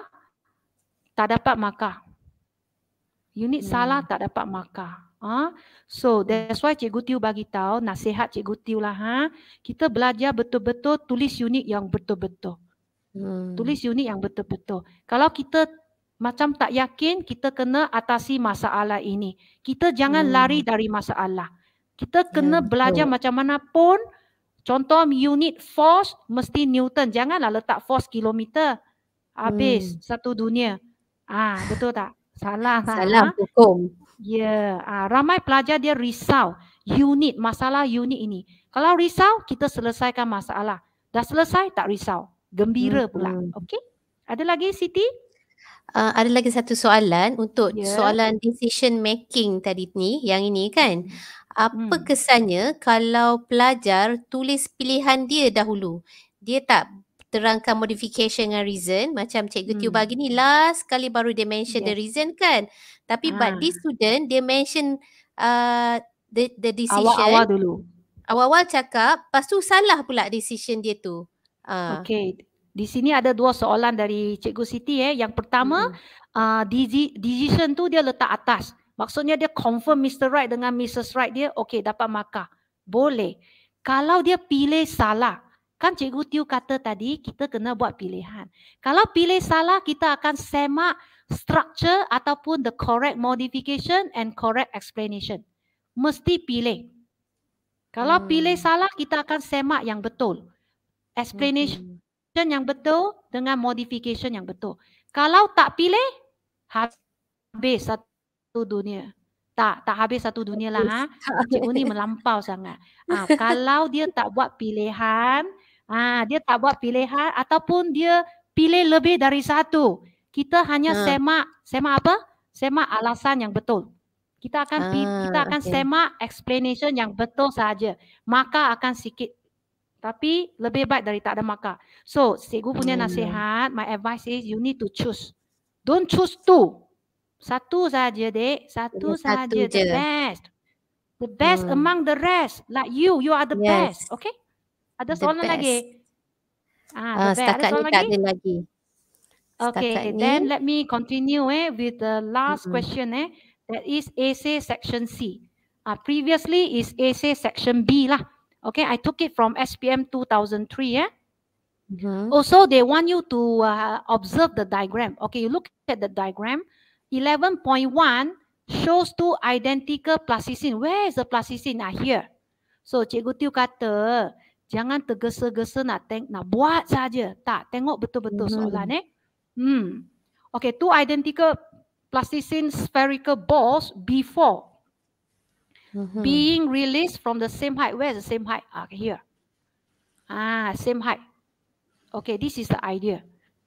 tak dapat maka, Unit hmm. salah tak dapat maka. Ha? So that's why Cikgu Tiu bagi tahu nasihat Cikgu Tiu lah ha. Kita belajar betul-betul tulis unit yang betul-betul. Hmm. Tulis unit yang betul-betul. Kalau kita macam tak yakin kita kena atasi masalah ini. Kita jangan hmm. lari dari masalah. Kita kena ya, belajar macam mana pun Contoh unit force mesti Newton. Janganlah letak force kilometer. Habis hmm. satu dunia. Ah betul tak? Salah. Ha? Salah hukum. Ya, ah, ramai pelajar dia risau unit masalah unit ini. Kalau risau kita selesaikan masalah. Dah selesai tak risau. Gembira hmm. pula. Okey. Ada lagi Siti? Uh, ada lagi satu soalan untuk yeah. soalan decision making tadi ni yang ini kan apa hmm. kesannya kalau pelajar tulis pilihan dia dahulu dia tak terangkan modification dengan reason macam cikgu hmm. tu bagi ni last kali baru dia mention yes. the reason kan tapi ha. but this ah. student dia mention uh, the the decision awal-awal dulu awal-awal cakap lepas tu salah pula decision dia tu uh. Ah. okay di sini ada dua soalan dari cikgu Siti eh yang pertama hmm. uh, decision tu dia letak atas Maksudnya dia confirm Mr. Right dengan Mrs. Right dia, okey dapat markah. Boleh. Kalau dia pilih salah, kan Cikgu Tiu kata tadi kita kena buat pilihan. Kalau pilih salah, kita akan semak structure ataupun the correct modification and correct explanation. Mesti pilih. Kalau hmm. pilih salah, kita akan semak yang betul. Explanation hmm. yang betul dengan modification yang betul. Kalau tak pilih, habis satu satu dunia. Tak, tak habis satu dunia lah. Ha? Cik Uni melampau sangat. Ha, kalau dia tak buat pilihan, ha, dia tak buat pilihan ataupun dia pilih lebih dari satu, kita hanya ha. semak, semak apa? Semak alasan yang betul. Kita akan ha, kita akan okay. semak explanation yang betul saja. Maka akan sikit tapi lebih baik dari tak ada maka. So, cikgu punya hmm. Ya. nasihat, my advice is you need to choose. Don't choose two. Satu saja, dek. Satu, saja. The best. The best hmm. among the rest. Like you. You are the yes. best. Okay? Ada soalan best. lagi? Ah, the uh, best. Setakat ni tak ada lagi. Okay, okay. then let me continue eh with the last mm-hmm. question eh. That is essay section C. Uh, previously is essay section B lah. Okay, I took it from SPM 2003 Yeah. Mm-hmm. Also, they want you to uh, observe the diagram. Okay, you look at the diagram. Uh, 11.1 shows two identical plasticine. Where is the plasticine? Ah here. So Cikgu Tiu kata, jangan tergesa-gesa nak teng nak buat saja. Tak, tengok betul-betul mm-hmm. soalan eh. Hmm. Okay, two identical plasticine spherical balls before mm-hmm. being released from the same height. Where is the same height? Ah, here. Ah, same height. Okay, this is the idea.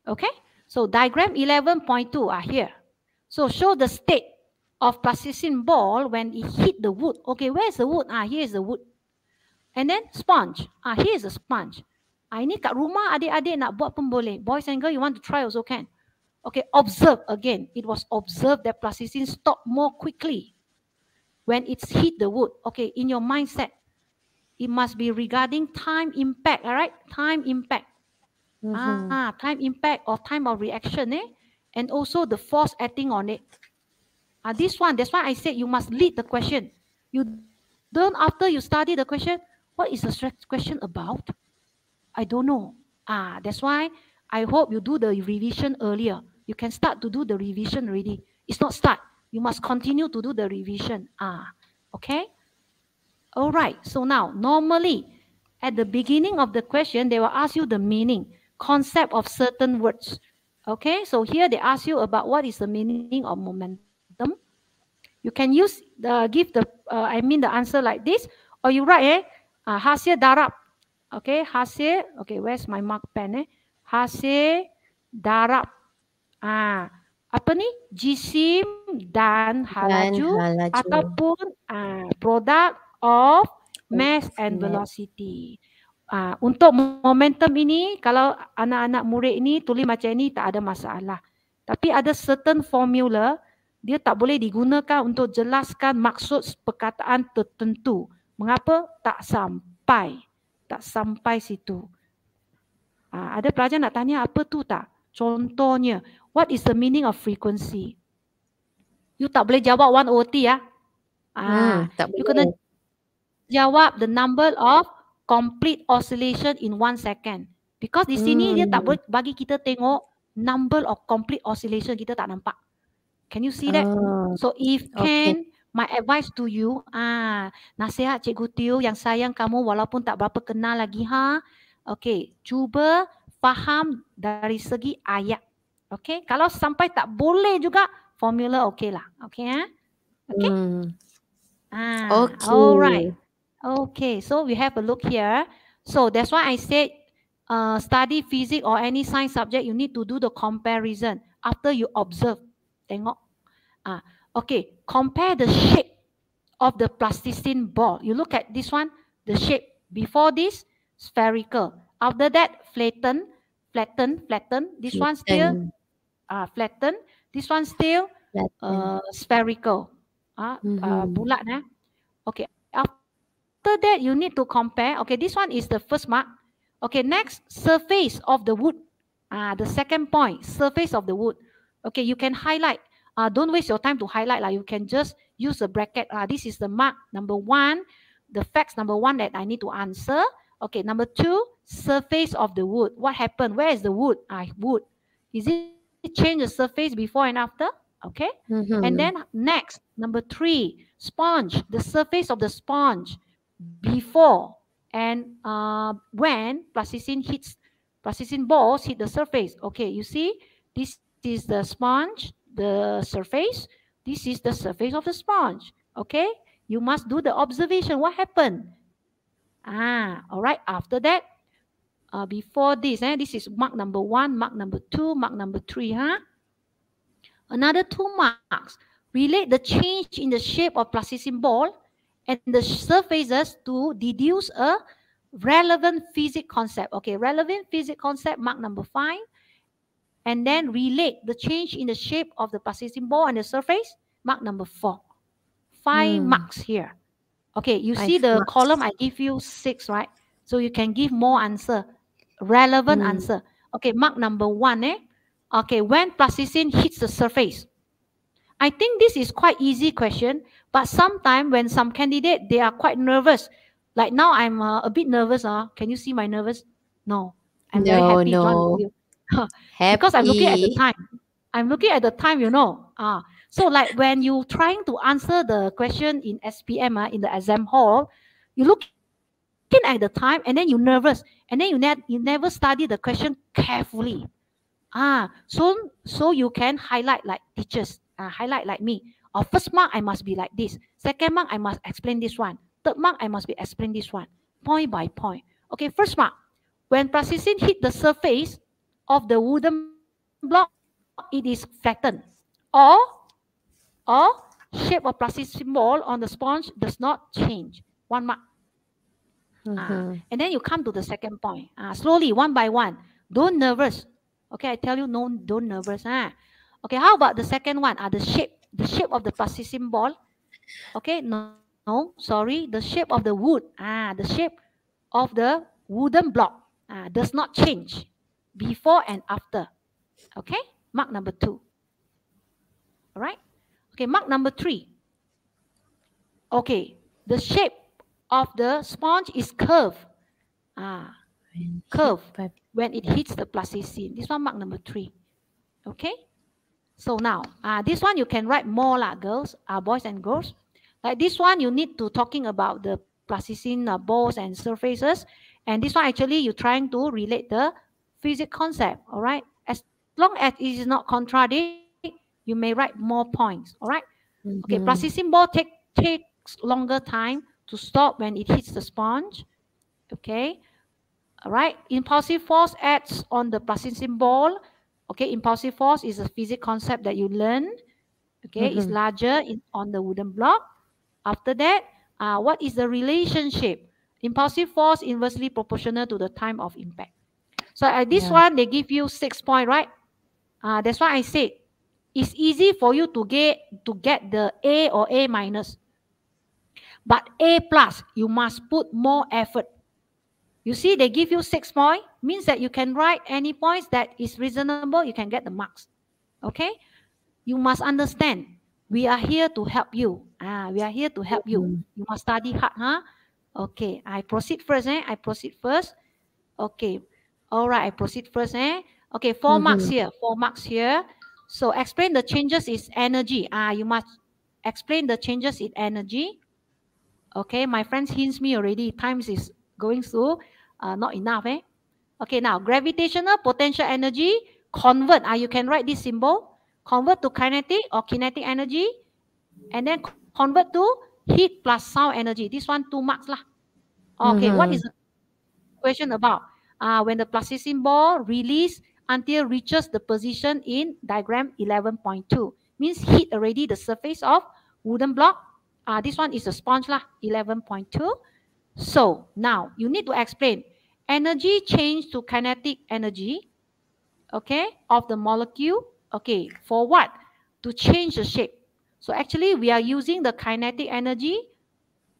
Okay, so diagram 11.2 are ah, here. So show the state of plasticine ball when it hit the wood. Okay, where's the wood? Ah, here's the wood. And then sponge. Ah, here's the sponge. Ah, ini kat rumah adik-adik nak buat pun boleh. Boys and girls, you want to try also can. Okay, observe again. It was observed that plasticine stopped more quickly when it's hit the wood. Okay, in your mindset, it must be regarding time impact, all right? Time impact. Mm-hmm. Ah, ah, time impact or time of reaction, eh? and also the force acting on it. Uh, this one, that's why I said you must lead the question. You don't, after you study the question, what is the question about? I don't know. Ah, that's why I hope you do the revision earlier. You can start to do the revision already. It's not start. You must continue to do the revision. Ah, okay? All right. So now, normally, at the beginning of the question, they will ask you the meaning, concept of certain words. Okay, so here they ask you about what is the meaning of momentum. You can use the give the uh, I mean the answer like this, or oh, you write eh, uh, hasil darab. Okay, hasil. Okay, where's my mark pen eh? Hasil darab. Ah, apa ni? Jisim dan halaju, dan halaju. ataupun uh, product of oh, mass and velocity. Yeah. Uh, untuk momentum ini, kalau anak-anak murid ini tulis macam ini tak ada masalah. Tapi ada certain formula, dia tak boleh digunakan untuk jelaskan maksud perkataan tertentu. Mengapa? Tak sampai. Tak sampai situ. Uh, ada pelajar nak tanya apa tu tak? Contohnya, what is the meaning of frequency? You tak boleh jawab one OT ya? Ah, hmm, tak you boleh. kena jawab the number of complete oscillation in one second. Because di sini hmm. dia tak hmm. boleh bagi kita tengok number of complete oscillation kita tak nampak. Can you see that? Uh, so if can, okay. my advice to you, ah nasihat Cikgu Tio yang sayang kamu walaupun tak berapa kenal lagi ha, okay, cuba faham dari segi ayat. Okay, kalau sampai tak boleh juga, formula okay lah. Okay, eh? okay? Hmm. Ah, okay. alright. Okay, so we have a look here. So that's why I said uh, study physics or any science subject, you need to do the comparison after you observe. Tengok. Uh, okay, compare the shape of the plasticine ball. You look at this one, the shape. Before this, spherical. After that, flattened, flattened, flattened. This one still uh, ah, flattened. This one still uh, spherical. Uh, uh, bulat, eh? Okay. After that, you need to compare. Okay, this one is the first mark. Okay, next, surface of the wood. Uh, the second point, surface of the wood. Okay, you can highlight. Uh, don't waste your time to highlight. Like you can just use a bracket. Uh, this is the mark number one, the facts number one that I need to answer. Okay, number two, surface of the wood. What happened? Where is the wood? I uh, wood. Is it change the surface before and after? Okay. Mm -hmm. And then next, number three, sponge. The surface of the sponge before and uh, when plasticine hits plasticine balls hit the surface. Okay, you see, this is the sponge, the surface. This is the surface of the sponge. Okay, you must do the observation. What happened? Ah, all right. After that, uh, before this, eh, this is mark number one, mark number two, mark number three, huh? Another two marks. Relate the change in the shape of plasticine ball and the surfaces to deduce a relevant physics concept. Okay, relevant physics concept, mark number five. And then relate the change in the shape of the plasticine ball and the surface, mark number four. Five mm. marks here. Okay, you five see the marks. column, I give you six, right? So you can give more answer, relevant mm. answer. Okay, mark number one, eh? Okay, when plasticine hits the surface, I think this is quite easy question, but sometimes when some candidate, they are quite nervous. Like now I'm uh, a bit nervous. Uh. Can you see my nervous? No. I'm no, very happy. No. because I'm looking at the time. I'm looking at the time, you know. Uh, so like when you trying to answer the question in SPM, uh, ah, in the exam hall, you look at the time and then you're nervous and then you, ne- you never study the question carefully. Ah, so so you can highlight like teachers uh, highlight like me. Or first mark, I must be like this. Second mark, I must explain this one. Third mark, I must be explain this one, point by point. Okay, first mark. When plasticine hit the surface of the wooden block, it is flattened. Or, or shape of plasticine ball on the sponge does not change. One mark. Mm -hmm. uh, and then you come to the second point. Uh, slowly, one by one. Don't nervous. Okay, I tell you, no, don't nervous. Huh? Ah. Okay, how about the second one? Are ah, the shape the shape of the plastic symbol? Okay, no, no, sorry, the shape of the wood. Ah, the shape of the wooden block ah, does not change before and after. Okay, mark number two. All right. Okay, mark number three. Okay, the shape of the sponge is curved. Ah, curved when it hits the plasticine. This one mark number three. Okay. So now, uh, this one you can write more lah, girls, uh, boys and girls. Like this one, you need to talking about the plasticine uh, balls and surfaces. And this one actually you're trying to relate the physics concept, all right? As long as it is not contradict, you may write more points, all right? Mm -hmm. Okay, mm-hmm. plasticine ball take, takes longer time to stop when it hits the sponge, okay? All right, impulsive force acts on the plasticine ball Okay, impulsive force is a physics concept that you learn. Okay, mm -hmm. it's larger in, on the wooden block. After that, uh, what is the relationship? Impulsive force inversely proportional to the time of impact. So at this yeah. one, they give you six point, right? Uh, that's why I said it's easy for you to get to get the A or A minus. But A plus, you must put more effort. You see, they give you six points means that you can write any points that is reasonable. You can get the marks. Okay, you must understand. We are here to help you. Ah, we are here to help you. Mm-hmm. You must study hard, huh? Okay, I proceed first. Eh, I proceed first. Okay, all right. I proceed first. Eh. Okay, 4 mm -hmm. marks here. Four marks here. So explain the changes is energy. Ah, you must explain the changes in energy. Okay, my friends hints me already. Times is going through, uh, not enough. Eh? Okay, now gravitational potential energy convert. Uh, you can write this symbol. Convert to kinetic or kinetic energy. And then convert to heat plus sound energy. This one two marks lah. Okay, mm-hmm. what is the question about? Uh, when the plastic symbol release until reaches the position in diagram 11.2. Means heat already the surface of wooden block. Uh, this one is a sponge lah, 11.2. So now you need to explain energy change to kinetic energy, okay, of the molecule, okay, for what? To change the shape. So actually we are using the kinetic energy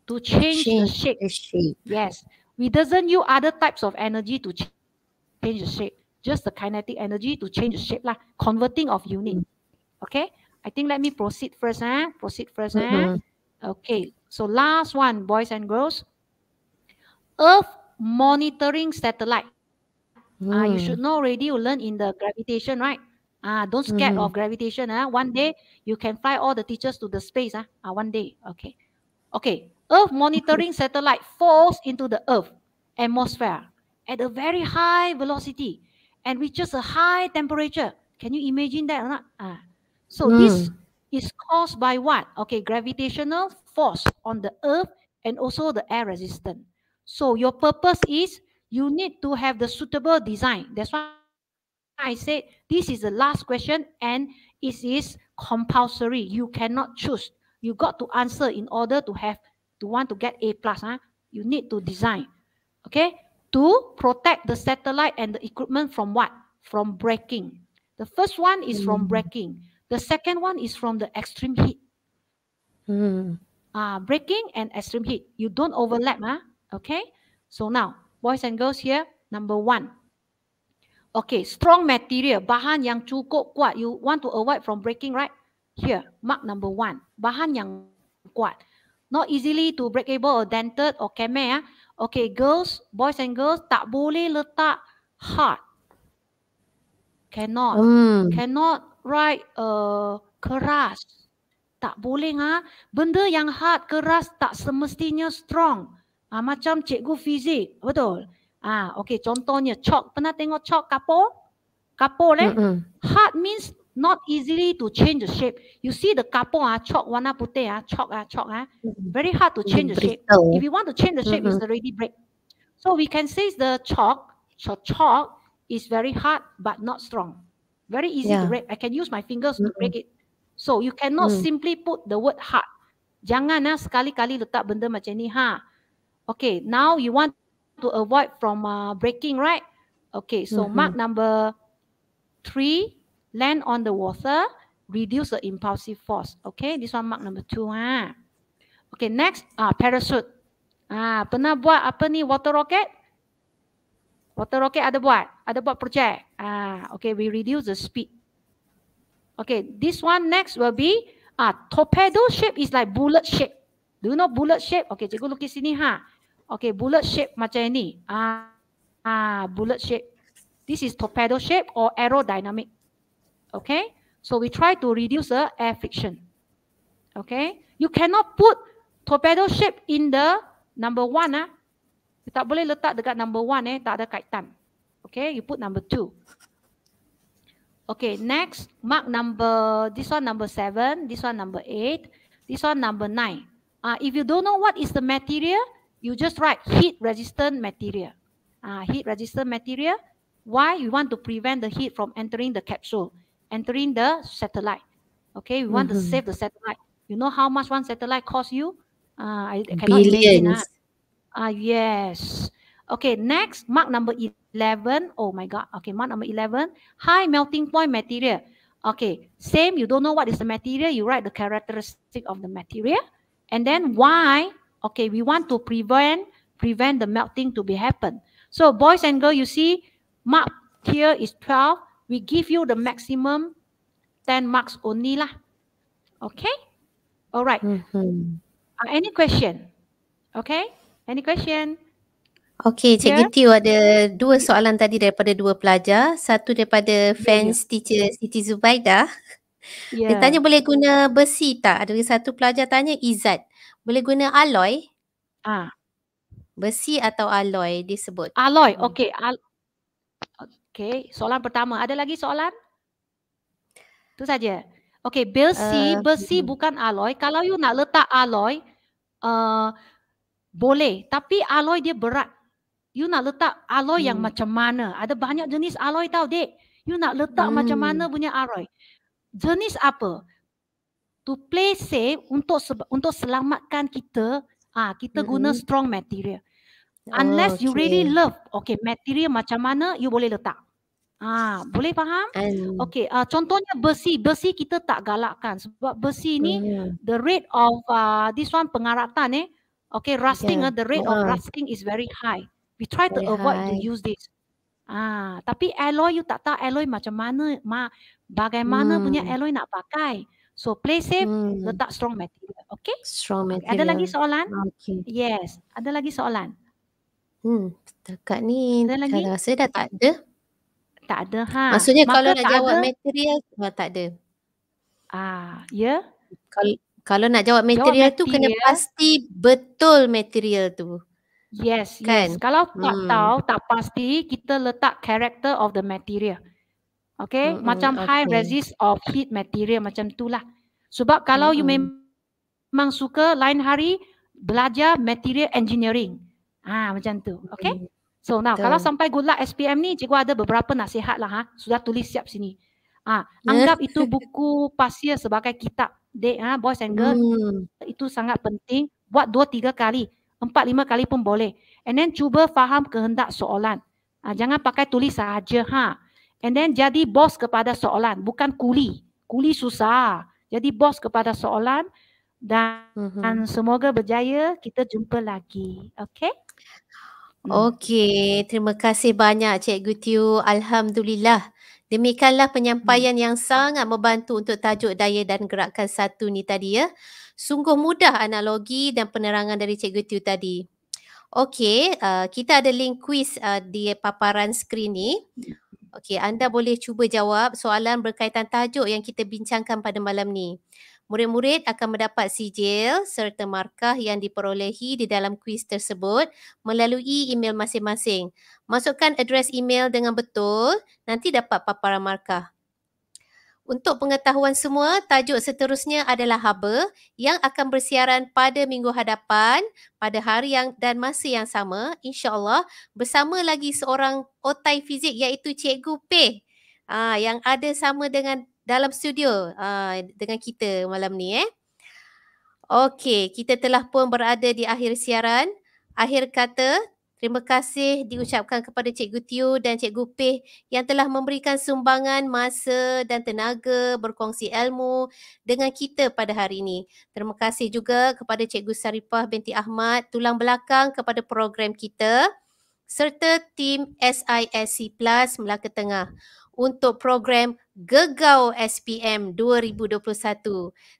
to change, change the, shape. the, shape. Yes, we doesn't use other types of energy to change the shape. Just the kinetic energy to change the shape lah. Converting of unit. Okay, I think let me proceed first. Huh? Ah. Proceed first. Mm -hmm. Okay, so last one, boys and girls. Earth monitoring satellite. Mm. Uh, you hmm. should know already, you learn in the gravitation, right? Ah, uh, don't scared mm. of gravitation. Ah. Uh. One day you can fly all the teachers to the space. Ah. Uh. one day. Okay. Okay. Earth monitoring satellite falls into the Earth atmosphere at a very high velocity and reaches a high temperature. Can you imagine that or not? Ah. So mm. this is caused by what? Okay, gravitational force on the Earth and also the air resistance. So your purpose is you need to have the suitable design. That's why I said this is the last question and it is compulsory. You cannot choose. You got to answer in order to have to want to get A plus. Huh? You need to design. Okay? To protect the satellite and the equipment from what? From breaking. The first one is mm. from breaking. The second one is from the extreme heat. Mm. Uh, breaking and extreme heat. You don't overlap. Huh? Okay. So now, boys and girls here, number one. Okay, strong material. Bahan yang cukup kuat. You want to avoid from breaking, right? Here, mark number one. Bahan yang kuat. Not easily to breakable or dented or kemeh. Ya. Okay, girls, boys and girls, tak boleh letak hard. Cannot. Mm. Cannot write uh, keras. Tak boleh. Ha? Benda yang hard, keras, tak semestinya strong. Strong. Ah ha, macam cikgu fizik, betul? Ah ha, okey contohnya chalk, pernah tengok chalk kapur? Kapur eh? Mm-hmm. Hard means not easily to change the shape. You see the kapur ah chalk warna putih ah, chalk ah, chalk ah. Very hard to change the shape. If you want to change the shape mm-hmm. it's already break. So we can say the chalk, so chalk is very hard but not strong. Very easy yeah. to break. I can use my fingers mm-hmm. to break it. So you cannot mm. simply put the word hard. Jangan ah, sekali-kali letak benda macam ni ha. Okay, now you want to avoid from uh, breaking, right? Okay, so mm-hmm. mark number three, land on the water, reduce the impulsive force. Okay, this one mark number two. Ah. Okay, next, uh, parachute. Ah, pernah buat apa ni, water rocket? Water rocket ada buat? Ada buat project? Ah, okay, we reduce the speed. Okay, this one next will be ah, torpedo shape is like bullet shape. Do you know bullet shape? Okay, cikgu lukis sini ha. Huh? Okay, bullet shape macam ni. Ah, ah bullet shape. This is torpedo shape or aerodynamic. Okay, so we try to reduce the air friction. Okay, you cannot put torpedo shape in the number one ah. You tak boleh letak dekat number one eh, tak ada kaitan. Okay, you put number two. Okay, next, mark number, this one number seven, this one number eight, this one number nine. Uh, if you don't know what is the material, you just write heat resistant material. Uh, heat resistant material. Why you want to prevent the heat from entering the capsule, entering the satellite. Okay, we want mm -hmm. to mm-hmm. save the satellite. You know how much one satellite costs you? Uh, I, Billions. Ah, uh, yes. Okay, next, mark number 11. Oh my God. Okay, mark number 11. High melting point material. Okay, same, you don't know what is the material, you write the characteristic of the material. And then why okay we want to prevent prevent the melting to be happen so boys and girls you see mark here is 12 we give you the maximum 10 marks only lah. okay all right mm -hmm. uh, any question okay any question Okay, Cikgu Tiu ada dua soalan tadi daripada dua pelajar. Satu daripada ya, ya. fans yeah. teacher Siti Zubaidah. Yeah. Dia tanya boleh guna besi tak? Ada satu pelajar tanya Izzat. E boleh guna alloy ah besi atau alloy disebut alloy hmm. okey Al- okey soalan pertama ada lagi soalan tu saja okey besi uh, besi hmm. bukan alloy kalau you nak letak alloy uh, boleh tapi alloy dia berat you nak letak alloy hmm. yang macam mana ada banyak jenis alloy tau dek you nak letak hmm. macam mana punya alloy jenis apa to play safe untuk untuk selamatkan kita ah ha, kita mm-hmm. guna strong material unless oh, okay. you really love okay material macam mana you boleh letak ah ha, boleh faham And... okay uh, contohnya besi besi kita tak galakkan sebab besi ni mm-hmm. the rate of uh, this one pengaratan eh okay rusting yeah. uh, the rate uh of uh-huh. rusting is very high we try very to avoid high. to use this ah ha, tapi alloy you tak tahu alloy macam mana ma, bagaimana mm. punya alloy nak pakai So play safe, hmm. letak strong material. Okay? Strong material. Ada lagi soalan? Okay. Yes. Ada lagi soalan? Hmm, setakat ni ada lagi? kalau saya dah tak ada. Tak ada ha. Maksudnya Maka kalau nak jawab ada. material kalau tak ada. Ah, ya. Yeah. Kalau kalau nak jawab material, jawab material tu kena pasti betul material tu. Yes, kan? yes. Kalau tak hmm. tahu, tak pasti, kita letak character of the material. Okay, uh, macam okay. high resist or heat material macam tu lah. Sebab kalau uh-huh. you memang suka lain hari belajar material engineering. Ah macam tu. Okay. So now Betul. kalau sampai good luck SPM ni cikgu ada beberapa nasihat lah ha. Sudah tulis siap sini. Ah anggap itu buku pasir sebagai kitab. Dek ha boys and girls hmm. itu sangat penting buat dua tiga kali, empat lima kali pun boleh. And then cuba faham kehendak soalan. Ah jangan pakai tulis sahaja ha. And then jadi bos kepada soalan, bukan kuli. Kuli susah. Jadi bos kepada soalan dan mm-hmm. semoga berjaya. Kita jumpa lagi. Okay? Okay. Terima kasih banyak Cik Tiu. Alhamdulillah. Demikianlah penyampaian yang sangat membantu untuk tajuk daya dan gerakan satu ni tadi ya. Sungguh mudah analogi dan penerangan dari Cikgu Tiu tadi. Okey, uh, kita ada link quiz uh, di paparan skrin ni. Okey, anda boleh cuba jawab soalan berkaitan tajuk yang kita bincangkan pada malam ni. Murid-murid akan mendapat sijil serta markah yang diperolehi di dalam kuis tersebut melalui email masing-masing. Masukkan address email dengan betul, nanti dapat paparan markah. Untuk pengetahuan semua, tajuk seterusnya adalah Haba yang akan bersiaran pada minggu hadapan pada hari yang dan masa yang sama insya-Allah bersama lagi seorang otai fizik iaitu Cikgu Peh. Ah yang ada sama dengan dalam studio aa, ah, dengan kita malam ni eh. Okey, kita telah pun berada di akhir siaran. Akhir kata, Terima kasih diucapkan kepada Cikgu Tio dan Cikgu Peh yang telah memberikan sumbangan masa dan tenaga berkongsi ilmu dengan kita pada hari ini. Terima kasih juga kepada Cikgu Saripah binti Ahmad tulang belakang kepada program kita serta tim SISC Plus Melaka Tengah untuk program Gegau SPM 2021.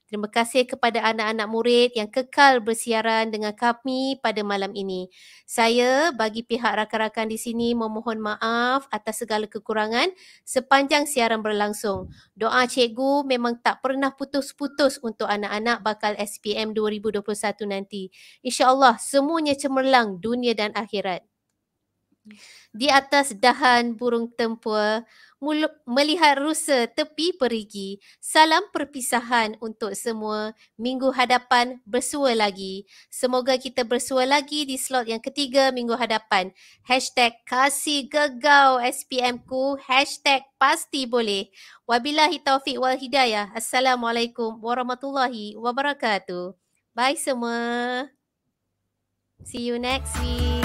Terima kasih kepada anak-anak murid yang kekal bersiaran dengan kami pada malam ini. Saya bagi pihak rakan-rakan di sini memohon maaf atas segala kekurangan sepanjang siaran berlangsung. Doa cikgu memang tak pernah putus-putus untuk anak-anak bakal SPM 2021 nanti. Insya Allah semuanya cemerlang dunia dan akhirat. Di atas dahan burung tempua, melihat rusa tepi perigi, salam perpisahan untuk semua, minggu hadapan bersua lagi. Semoga kita bersua lagi di slot yang ketiga minggu hadapan. Hashtag kasih gegau SPM ku, hashtag pasti boleh. Wabilahi taufiq wal hidayah. Assalamualaikum warahmatullahi wabarakatuh. Bye semua. See you next week.